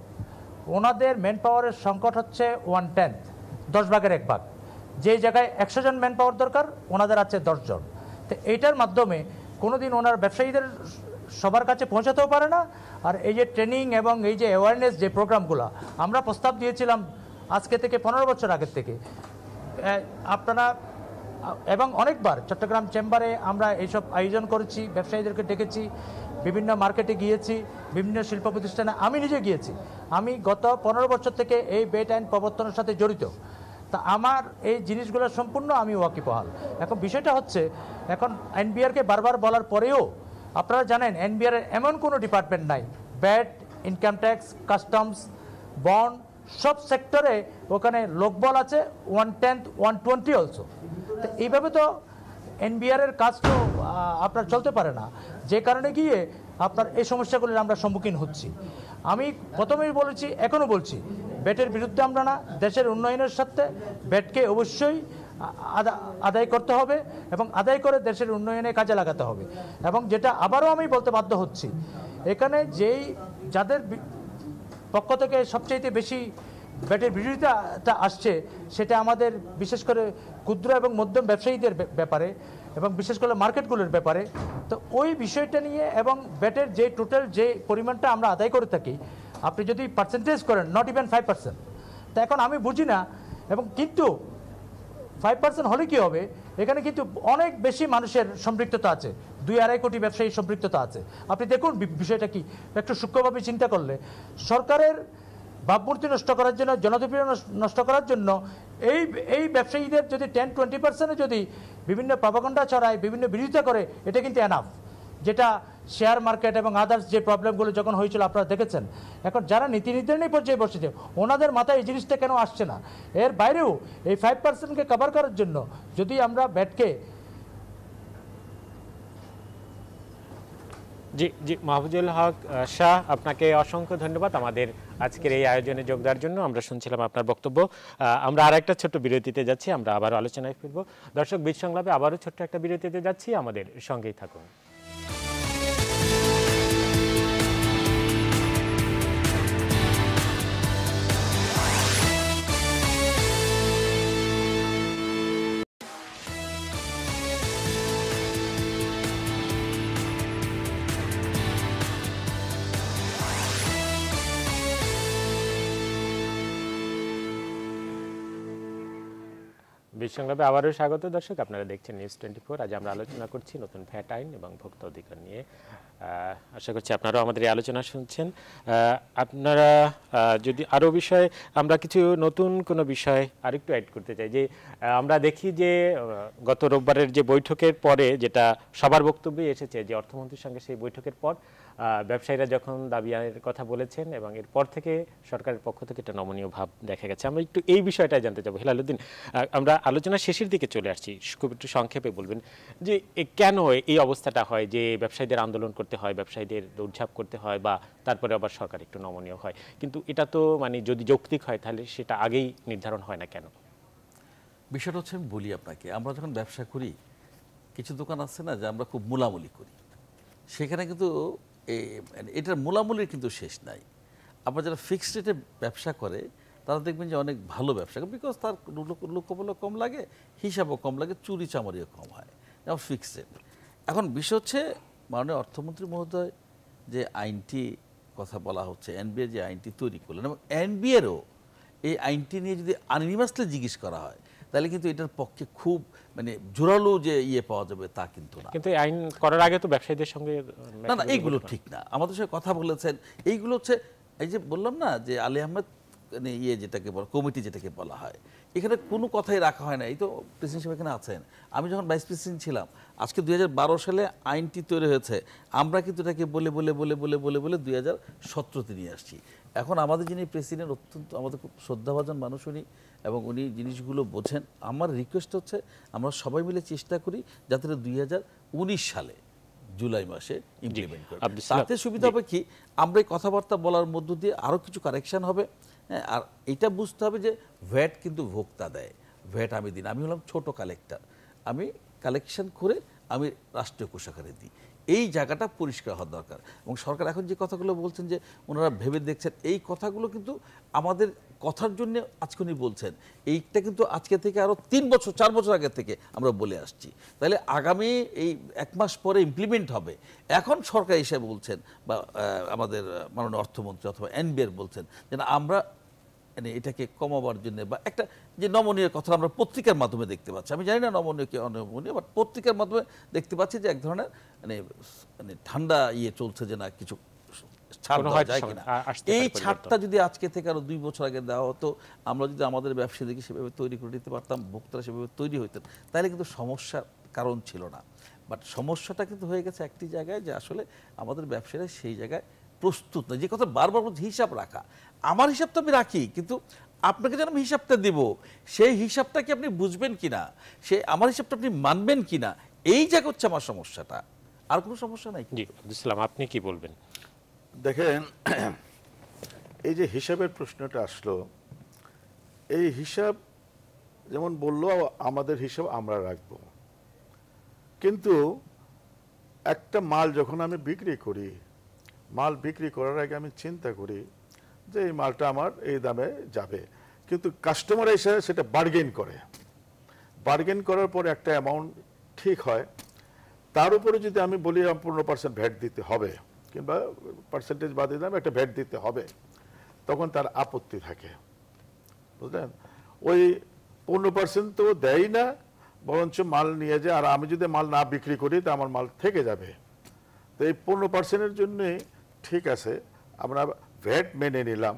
ওনাদের মেন পাওয়ারের সংকট হচ্ছে ওয়ান টেন্থ দশ ভাগের এক ভাগ যে জায়গায় একশো জন ম্যান পাওয়ার দরকার ওনাদের আছে দশজন তো এইটার মাধ্যমে কোনো দিন ওনার ব্যবসায়ীদের সবার কাছে পৌঁছাতেও পারে না আর এই যে ট্রেনিং এবং এই যে অ্যাওয়ারনেস যে প্রোগ্রামগুলো আমরা প্রস্তাব দিয়েছিলাম আজকে থেকে পনেরো বছর আগের থেকে আপনারা এবং অনেকবার চট্টগ্রাম চেম্বারে আমরা এইসব আয়োজন করেছি ব্যবসায়ীদেরকে ডেকেছি বিভিন্ন মার্কেটে গিয়েছি বিভিন্ন শিল্প প্রতিষ্ঠানে আমি নিজে গিয়েছি আমি গত পনেরো বছর থেকে এই বেট আইন প্রবর্তনের সাথে জড়িত তা আমার এই জিনিসগুলো সম্পূর্ণ আমি ওয়াকিপহাল এখন বিষয়টা হচ্ছে এখন এনবিআরকে বারবার বলার পরেও আপনারা জানেন এনবিআরের এমন কোনো ডিপার্টমেন্ট নাই VAT income tax customs bond সব সেক্টরে ওখানে লোকবল আছে one tenth one twenty also তো এইভাবে তো এনবিআরের কাজটাও আপনার চলতে পারে না যে কারণে গিয়ে আপনার এই সমস্যাগুলির আমরা সম্মুখীন হচ্ছি আমি প্রথমেই বলেছি এখনও বলছি ব্যাটের বিরুদ্ধে আমরা না দেশের উন্নয়নের সাথে ব্যাটকে অবশ্যই আদায় করতে হবে এবং আদায় করে দেশের উন্নয়নে কাজে লাগাতে হবে এবং যেটা আবারও আমি বলতে বাধ্য হচ্ছি এখানে যেই যাদের পক্ষ থেকে সবচেয়ে বেশি ব্যাটের বিরোধিতাটা আসছে সেটা আমাদের বিশেষ করে ক্ষুদ্র এবং মধ্যম ব্যবসায়ীদের ব্যাপারে এবং বিশেষ করে মার্কেটগুলোর ব্যাপারে তো ওই বিষয়টা নিয়ে এবং ব্যাটের যে টোটাল যে পরিমাণটা আমরা আদায় করে থাকি আপনি যদি পার্সেন্টেজ করেন নট ইভেন ফাইভ পার্সেন্ট তা এখন আমি বুঝি না এবং কিন্তু ফাইভ পার্সেন্ট হলে কী হবে এখানে কিন্তু অনেক বেশি মানুষের সম্পৃক্ততা আছে দুই আড়াই কোটি ব্যবসায়ী সম্পৃক্ততা আছে আপনি দেখুন বিষয়টা কি একটু সূক্ষ্মভাবে চিন্তা করলে সরকারের ভাবমূর্তি নষ্ট করার জন্য জনপ্রিয় নষ্ট করার জন্য এই এই ব্যবসায়ীদের যদি টেন টোয়েন্টি পার্সেন্টে যদি বিভিন্ন প্রভাকণ্ডা ছড়ায় বিভিন্ন বিরোধিতা করে এটা কিন্তু এনাফ যেটা শেয়ার মার্কেট এবং আদার্স যে প্রবলেমগুলো যখন হয়েছিল আপনারা দেখেছেন এখন যারা নীতি নির্ধারণী পর্যায়ে বসেছে ওনাদের মাথায় এই জিনিসটা কেন আসছে না এর বাইরেও এই ফাইভ পার্সেন্টকে কভার করার জন্য যদি আমরা ব্যাটকে জি জি মাহফুজুল হক শাহ আপনাকে অসংখ্য ধন্যবাদ আমাদের আজকের এই আয়োজনে যোগ দেওয়ার জন্য আমরা শুনছিলাম আপনার বক্তব্য আমরা আর একটা ছোট্ট বিরতিতে যাচ্ছি আমরা আবার আলোচনায় ফিরব দর্শক বিশ সংলাপে আবারও ছোট্ট একটা বিরতিতে যাচ্ছি আমাদের সঙ্গেই থাকুন নিউজ সংলাপে আবারও স্বাগত দর্শক আপনারা দেখছেন নিউজ টোয়েন্টি ফোর আজ আমরা আলোচনা করছি নতুন ভ্যাট আইন এবং ভোক্তা অধিকার নিয়ে আশা করছি আপনারাও আমাদের এই আলোচনা শুনছেন আপনারা যদি আরও বিষয়ে আমরা কিছু নতুন কোনো বিষয় আরেকটু অ্যাড করতে চাই যে আমরা দেখি যে গত রোববারের যে বৈঠকের পরে যেটা সবার বক্তব্যে এসেছে যে অর্থমন্ত্রীর সঙ্গে সেই বৈঠকের পর ব্যবসায়ীরা যখন দাবি আয়ের কথা বলেছেন এবং এরপর থেকে সরকারের পক্ষ থেকে একটা নমনীয় ভাব দেখা গেছে আমরা একটু এই বিষয়টাই জানতে চাবো হেলালুদ্দিন আমরা আলোচনা শেষের দিকে চলে আসছি খুব একটু সংক্ষেপে বলবেন যে কেন এই অবস্থাটা হয় যে ব্যবসায়ীদের আন্দোলন করতে হয় ব্যবসায়ীদের দৌড়ঝাঁপ করতে হয় বা তারপরে আবার সরকার একটু নমনীয় হয় কিন্তু এটা তো মানে যদি যৌক্তিক হয় তাহলে সেটা আগেই নির্ধারণ হয় না কেন বিষয়টা হচ্ছে আমি বলি আপনাকে আমরা যখন ব্যবসা করি কিছু দোকান আছে না যে আমরা খুব মোলামুলি করি সেখানে কিন্তু মানে এটার মোলামূলের কিন্তু শেষ নাই আবার যারা ফিক্সড রেটে ব্যবসা করে তারা দেখবেন যে অনেক ভালো ব্যবসা বিকজ তার লক্ষ্যবল কম লাগে হিসাবও কম লাগে চুরি চামারিও কম হয় যেমন ফিক্সড রেট এখন বিষয় হচ্ছে মাননীয় অর্থমন্ত্রী মহোদয় যে আইনটি কথা বলা হচ্ছে এনবিএ যে আইনটি তৈরি করলেন এবং এনবিএরও এই আইনটি নিয়ে যদি আননিমাসলে জিজ্ঞেস করা হয় তাহলে কিন্তু এটার পক্ষে খুব মানে জোরালো যে ইয়ে পাওয়া যাবে তা কিন্তু না কিন্তু আইন করার আগে তো ব্যবসায়ীদের সঙ্গে না না এইগুলো ঠিক না আমাদের সঙ্গে কথা বলেছেন এইগুলো হচ্ছে এই যে বললাম না যে আলী আহমেদ মানে ইয়ে যেটাকে বলা কমিটি যেটাকে বলা হয় এখানে কোনো কথাই রাখা হয় না এই তো প্রেসিডেন্ট সাহেব এখানে আছেন আমি যখন ভাইস প্রেসিডেন্ট ছিলাম আজকে দুই সালে আইনটি তৈরি হয়েছে আমরা কিন্তু এটাকে বলে বলে বলে বলে বলে বলে দুই হাজার সতেরোতে নিয়ে আসছি এখন আমাদের যিনি প্রেসিডেন্ট অত্যন্ত আমাদের খুব শ্রদ্ধাভাজন মানুষ উনি এবং উনি জিনিসগুলো বোঝেন আমার রিকোয়েস্ট হচ্ছে আমরা সবাই মিলে চেষ্টা করি যাতে দুই সালে জুলাই মাসে ইমপ্লিমেন্ট করবে তাতে সুবিধা হবে কি আমরা এই কথাবার্তা বলার মধ্য দিয়ে আরও কিছু কারেকশান হবে হ্যাঁ আর এটা বুঝতে হবে যে ভ্যাট কিন্তু ভোক্তা দেয় ভ্যাট আমি দিন আমি হলাম ছোট কালেক্টর আমি কালেকশন করে আমি রাষ্ট্রীয় কোষাগারে দিই এই জায়গাটা পরিষ্কার হওয়া দরকার এবং সরকার এখন যে কথাগুলো বলছেন যে ওনারা ভেবে দেখছেন এই কথাগুলো কিন্তু আমাদের কথার জন্য আজকে বলছেন এইটা কিন্তু আজকে থেকে আরও তিন বছর চার বছর আগে থেকে আমরা বলে আসছি তাহলে আগামী এই এক মাস পরে ইমপ্লিমেন্ট হবে এখন সরকার হিসেবে বলছেন বা আমাদের মাননীয় অর্থমন্ত্রী অথবা এনবিআর বলছেন যে আমরা মানে এটাকে কমাবার জন্য বা একটা যে নমনীয় কথা আমরা পত্রিকার মাধ্যমে দেখতে পাচ্ছি আমি জানি না নমনীয় কি অনমনীয় বাট পত্রিকার মাধ্যমে দেখতে পাচ্ছি যে এক ধরনের মানে মানে ঠান্ডা ইয়ে চলছে যে না কিছু এই ছাড়টা যদি আজকে থেকে আরো দুই বছর আগে দেওয়া হতো আমরা যদি আমাদের দেখি সেভাবে তৈরি করে দিতে পারতাম ভোক্তারা সেভাবে তৈরি হইতেন তাহলে কিন্তু সমস্যার কারণ ছিল না বাট সমস্যাটা কিন্তু হয়ে গেছে একটি জায়গায় যে আসলে আমাদের ব্যবসায়ীরা সেই জায়গায় প্রস্তুত নয় যে কথা বারবার হিসাব রাখা আমার হিসাব তো আমি রাখি কিন্তু আপনাকে যেন আমি হিসাবটা দেব সেই হিসাবটা কি আপনি বুঝবেন কি না সে আমার হিসাবটা আপনি মানবেন কি না এই যা হচ্ছে আমার সমস্যাটা আর কোনো সমস্যা নাই জি আপনি কি বলবেন দেখেন এই যে হিসাবের প্রশ্নটা আসলো এই হিসাব যেমন বললো আমাদের হিসাব আমরা রাখব কিন্তু একটা মাল যখন আমি বিক্রি করি মাল বিক্রি করার আগে আমি চিন্তা করি যে এই মালটা আমার এই দামে যাবে কিন্তু কাস্টমার এসে সেটা বার্গেন করে বার্গেন করার পর একটা অ্যামাউন্ট ঠিক হয় তার উপরে যদি আমি বলি পনেরো পার্সেন্ট ভ্যাট দিতে হবে কিংবা পার্সেন্টেজ বাদ দিলাম একটা ভ্যাট দিতে হবে তখন তার আপত্তি থাকে বুঝলেন ওই পনেরো পার্সেন্ট তো দেয় না বরঞ্চ মাল নিয়ে যায় আর আমি যদি মাল না বিক্রি করি তা আমার মাল থেকে যাবে তো এই পনেরো পার্সেন্টের জন্যে ঠিক আছে আমরা ভ্যাট মেনে নিলাম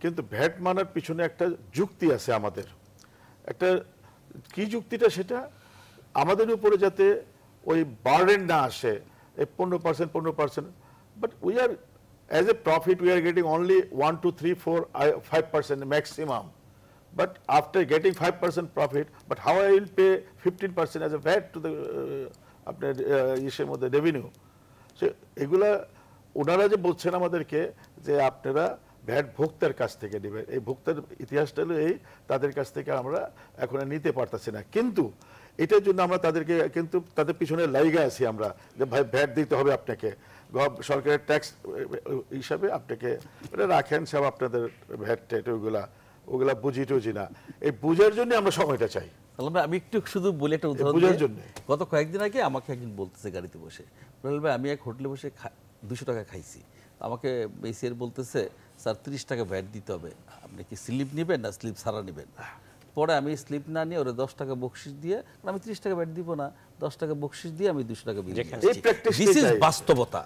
কিন্তু ভ্যাট মানার পিছনে একটা যুক্তি আছে আমাদের একটা কি যুক্তিটা সেটা আমাদের উপরে যাতে ওই বার্ডেন না আসে এই পনেরো পার্সেন্ট পনেরো percent but we are as a profit we are getting only one two three four five percent maximum after getting five percent profit but how I will pay fifteen percent as a VAT to the আপনার uh, ইসের মধ্যে revenue সে এগুলা ওনারা যে বলছেন আমাদেরকে যে আপনারা ভ্যাট ভোক্তার কাছ থেকে নেবেন এই ভোক্তার ইতিহাসটা এই তাদের কাছ থেকে আমরা এখন নিতে পারতেছি না কিন্তু এটার জন্য আমরা তাদেরকে কিন্তু তাদের পিছনে লাইগা আছি আমরা যে ভাই ভ্যাট দিতে হবে আপনাকে সরকারের ট্যাক্স হিসাবে আপনাকে এটা রাখেন সব আপনাদের ভ্যাট ট্যাট ওইগুলা ওগুলা বুঝি টুঝি না এই বুঝার জন্য আমরা সময়টা চাই আমি একটু শুধু বলে একটা উদাহরণ গত কয়েকদিন আগে আমাকে একজন বলতেছে গাড়িতে বসে বলবে আমি এক হোটেলে বসে দুশো টাকা খাইছি আমাকে বেসিয়ার বলতেছে স্যার ত্রিশ টাকা ভ্যাট দিতে হবে আপনি কি স্লিপ নেবেন না স্লিপ সারা নেবেন পরে আমি স্লিপ না নিয়ে ওরা দশ টাকা বকশিস দিয়ে আমি ত্রিশ টাকা ব্যাট দিব না দশ টাকা বকশিস দিয়ে আমি দুশো টাকা দিস ইজ বাস্তবতা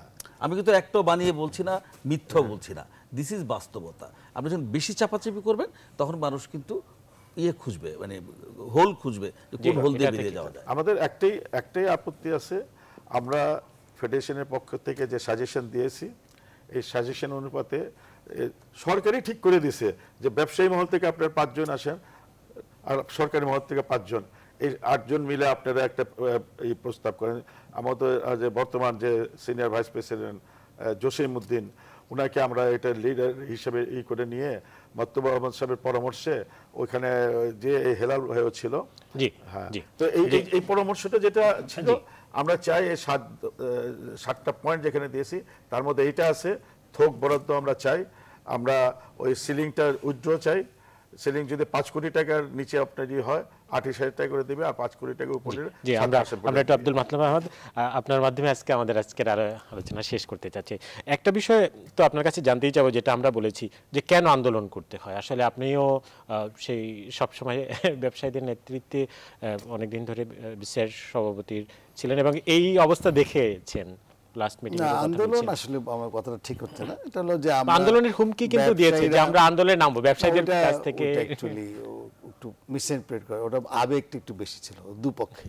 আমি কিন্তু একটাও বানিয়ে বলছি না মিথ্যা বলছি না দিস ইজ বাস্তবতা আপনি যখন বেশি চাপাচাপি করবেন তখন মানুষ কিন্তু ইয়ে খুঁজবে মানে হোল খুঁজবে কোন হোল দিয়ে বেরিয়ে যাওয়া যায় আমাদের একটাই একটাই আপত্তি আছে আমরা ফেডারেশনের পক্ষ থেকে যে সাজেশন দিয়েছি এই সাজেশন অনুপাতে সরকারই ঠিক করে দিছে যে ব্যবসায়ী মহল থেকে আপনার পাঁচজন আসেন আর সরকারি মহল থেকে পাঁচজন এই আটজন মিলে আপনারা একটা এই প্রস্তাব করেন আমাদের যে বর্তমান যে senior vice president Jasim Uddin উনাকে আমরা এটা লিডার হিসেবে ই করে নিয়ে মত্তব আহমদ সাহেবের পরামর্শে ওইখানে যে হেলাল হয়েছিল হ্যাঁ, তো এই এই পরামর্শটা যেটা ছিল আমরা চাই এই সাত সাতটা পয়েন্ট যেখানে দিয়েছি তার মধ্যে এইটা আছে থোক বরাদ্দ আমরা চাই আমরা ওই সিলিংটা উজ্জ্বল চাই সিলিং যদি পাঁচ কোটি টাকার নিচে আপনার যদি হয় আঠাশ হাজার টাকা করে দেবে আর পাঁচ কোটি টাকা উপরে আমরা একটু আব্দুল মাতলাম আহমদ আপনার মাধ্যমে আজকে আমাদের আজকের আর আলোচনা শেষ করতে চাচ্ছি একটা বিষয় তো আপনার কাছে জানতেই চাবো যেটা আমরা বলেছি যে কেন আন্দোলন করতে হয় আসলে আপনিও সেই সবসময় ব্যবসায়ীদের নেতৃত্বে অনেকদিন ধরে বিশ্বের সভাপতির ছিলেন এবং এই অবস্থা দেখেছেন আন্দোলন আসলে আমার কথাটা ঠিক হচ্ছে না এটা হলো যে আন্দোলনের হুমকি কিন্তু দিয়েছে যে আমরা আন্দোলনে নামবো ব্যবসায়ীদের কাছ থেকে একটু মিসইন্টারপ্রেট করে ওটা আবেগটা একটু বেশি ছিল দুপক্ষে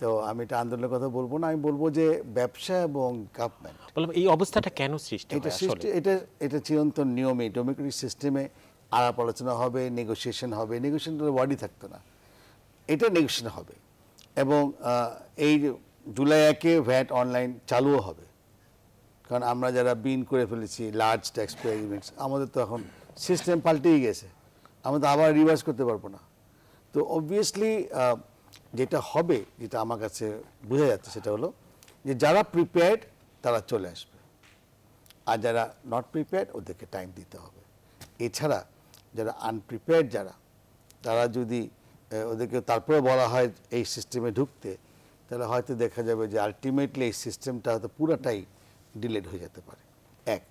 তো আমি এটা আন্দোলনের কথা বলবো না আমি বলবো যে ব্যবসা এবং গভর্নমেন্ট বললাম এই অবস্থাটা কেন সৃষ্টি এটা সৃষ্টি এটা এটা চিরন্তন নিয়মে ডেমোক্রেটিক সিস্টেমে আলাপ আলোচনা হবে নেগোসিয়েশন হবে তো ওয়ার্ডই থাকতো না এটা নেগোসিয়েশন হবে এবং এই জুলাই একে ভ্যাট অনলাইন চালুও হবে কারণ আমরা যারা বিন করে ফেলেছি লার্জ ট্যাক্স পেয়ার আমাদের তো এখন সিস্টেম পাল্টেই গেছে আমরা তো আবার রিভার্স করতে পারবো না তো অবভিয়াসলি যেটা হবে যেটা আমার কাছে বোঝা যাচ্ছে সেটা হলো যে যারা প্রিপেয়ার্ড তারা চলে আসবে আর যারা নট প্রিপেয়ার্ড ওদেরকে টাইম দিতে হবে এছাড়া যারা আনপ্রিপেয়ার্ড যারা তারা যদি ওদেরকে তারপরে বলা হয় এই সিস্টেমে ঢুকতে তাহলে হয়তো দেখা যাবে যে আলটিমেটলি এই সিস্টেমটা হয়তো পুরাটাই ডিলেট হয়ে যেতে পারে এক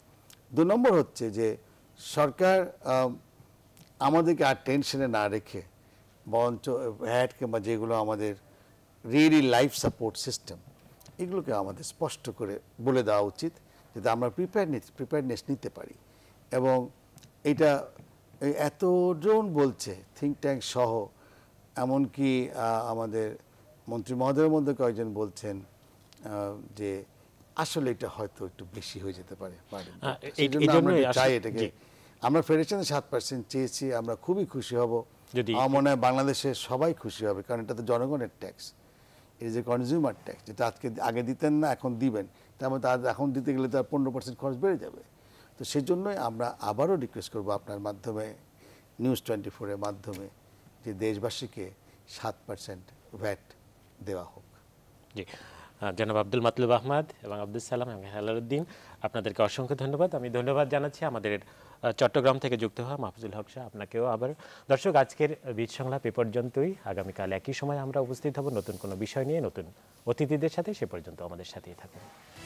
দু নম্বর হচ্ছে যে সরকার আমাদেরকে আর টেনশনে না রেখে বরঞ্চ হ্যাট কিংবা যেগুলো আমাদের রিয়েলি লাইফ সাপোর্ট সিস্টেম এগুলোকে আমাদের স্পষ্ট করে বলে দেওয়া উচিত যাতে আমরা প্রিপেয়ারনেস প্রিপেয়ারনেস নিতে পারি এবং এটা এতজন বলছে থিঙ্ক ট্যাঙ্ক সহ এমনকি আমাদের মন্ত্রী মহোদয়ের মধ্যে কয়েকজন বলছেন যে আসলে এটা হয়তো একটু বেশি হয়ে যেতে পারে চাই এটাকে আমরা ফেডারেশনে সাত পার্সেন্ট চেয়েছি আমরা খুবই খুশি হব যদি আমার মনে হয় বাংলাদেশে সবাই খুশি হবে কারণ এটা তো জনগণের ট্যাক্স এটা যে কনজিউমার ট্যাক্স যেটা আজকে আগে দিতেন না এখন দিবেন তার মধ্যে এখন দিতে গেলে তার পনেরো পার্সেন্ট খরচ বেড়ে যাবে তো সেজন্যই আমরা আবারও রিকোয়েস্ট করবো আপনার মাধ্যমে নিউজ টোয়েন্টি ফোরের মাধ্যমে যে দেশবাসীকে সাত পার্সেন্ট ভ্যাট দেওয়া হোক জি জনাব আব্দুল মাতলুব আহমদ এবং আব্দুল সালাম এবং হেলারুদ্দিন আপনাদেরকে অসংখ্য ধন্যবাদ আমি ধন্যবাদ জানাচ্ছি আমাদের চট্টগ্রাম থেকে যুক্ত হওয়া মাহফুজুল হক শাহ আপনাকেও আবার দর্শক আজকের বীজ সংলাপ এ পর্যন্তই আগামীকাল একই সময় আমরা উপস্থিত হব নতুন কোনো বিষয় নিয়ে নতুন অতিথিদের সাথে সে পর্যন্ত আমাদের সাথেই থাকুন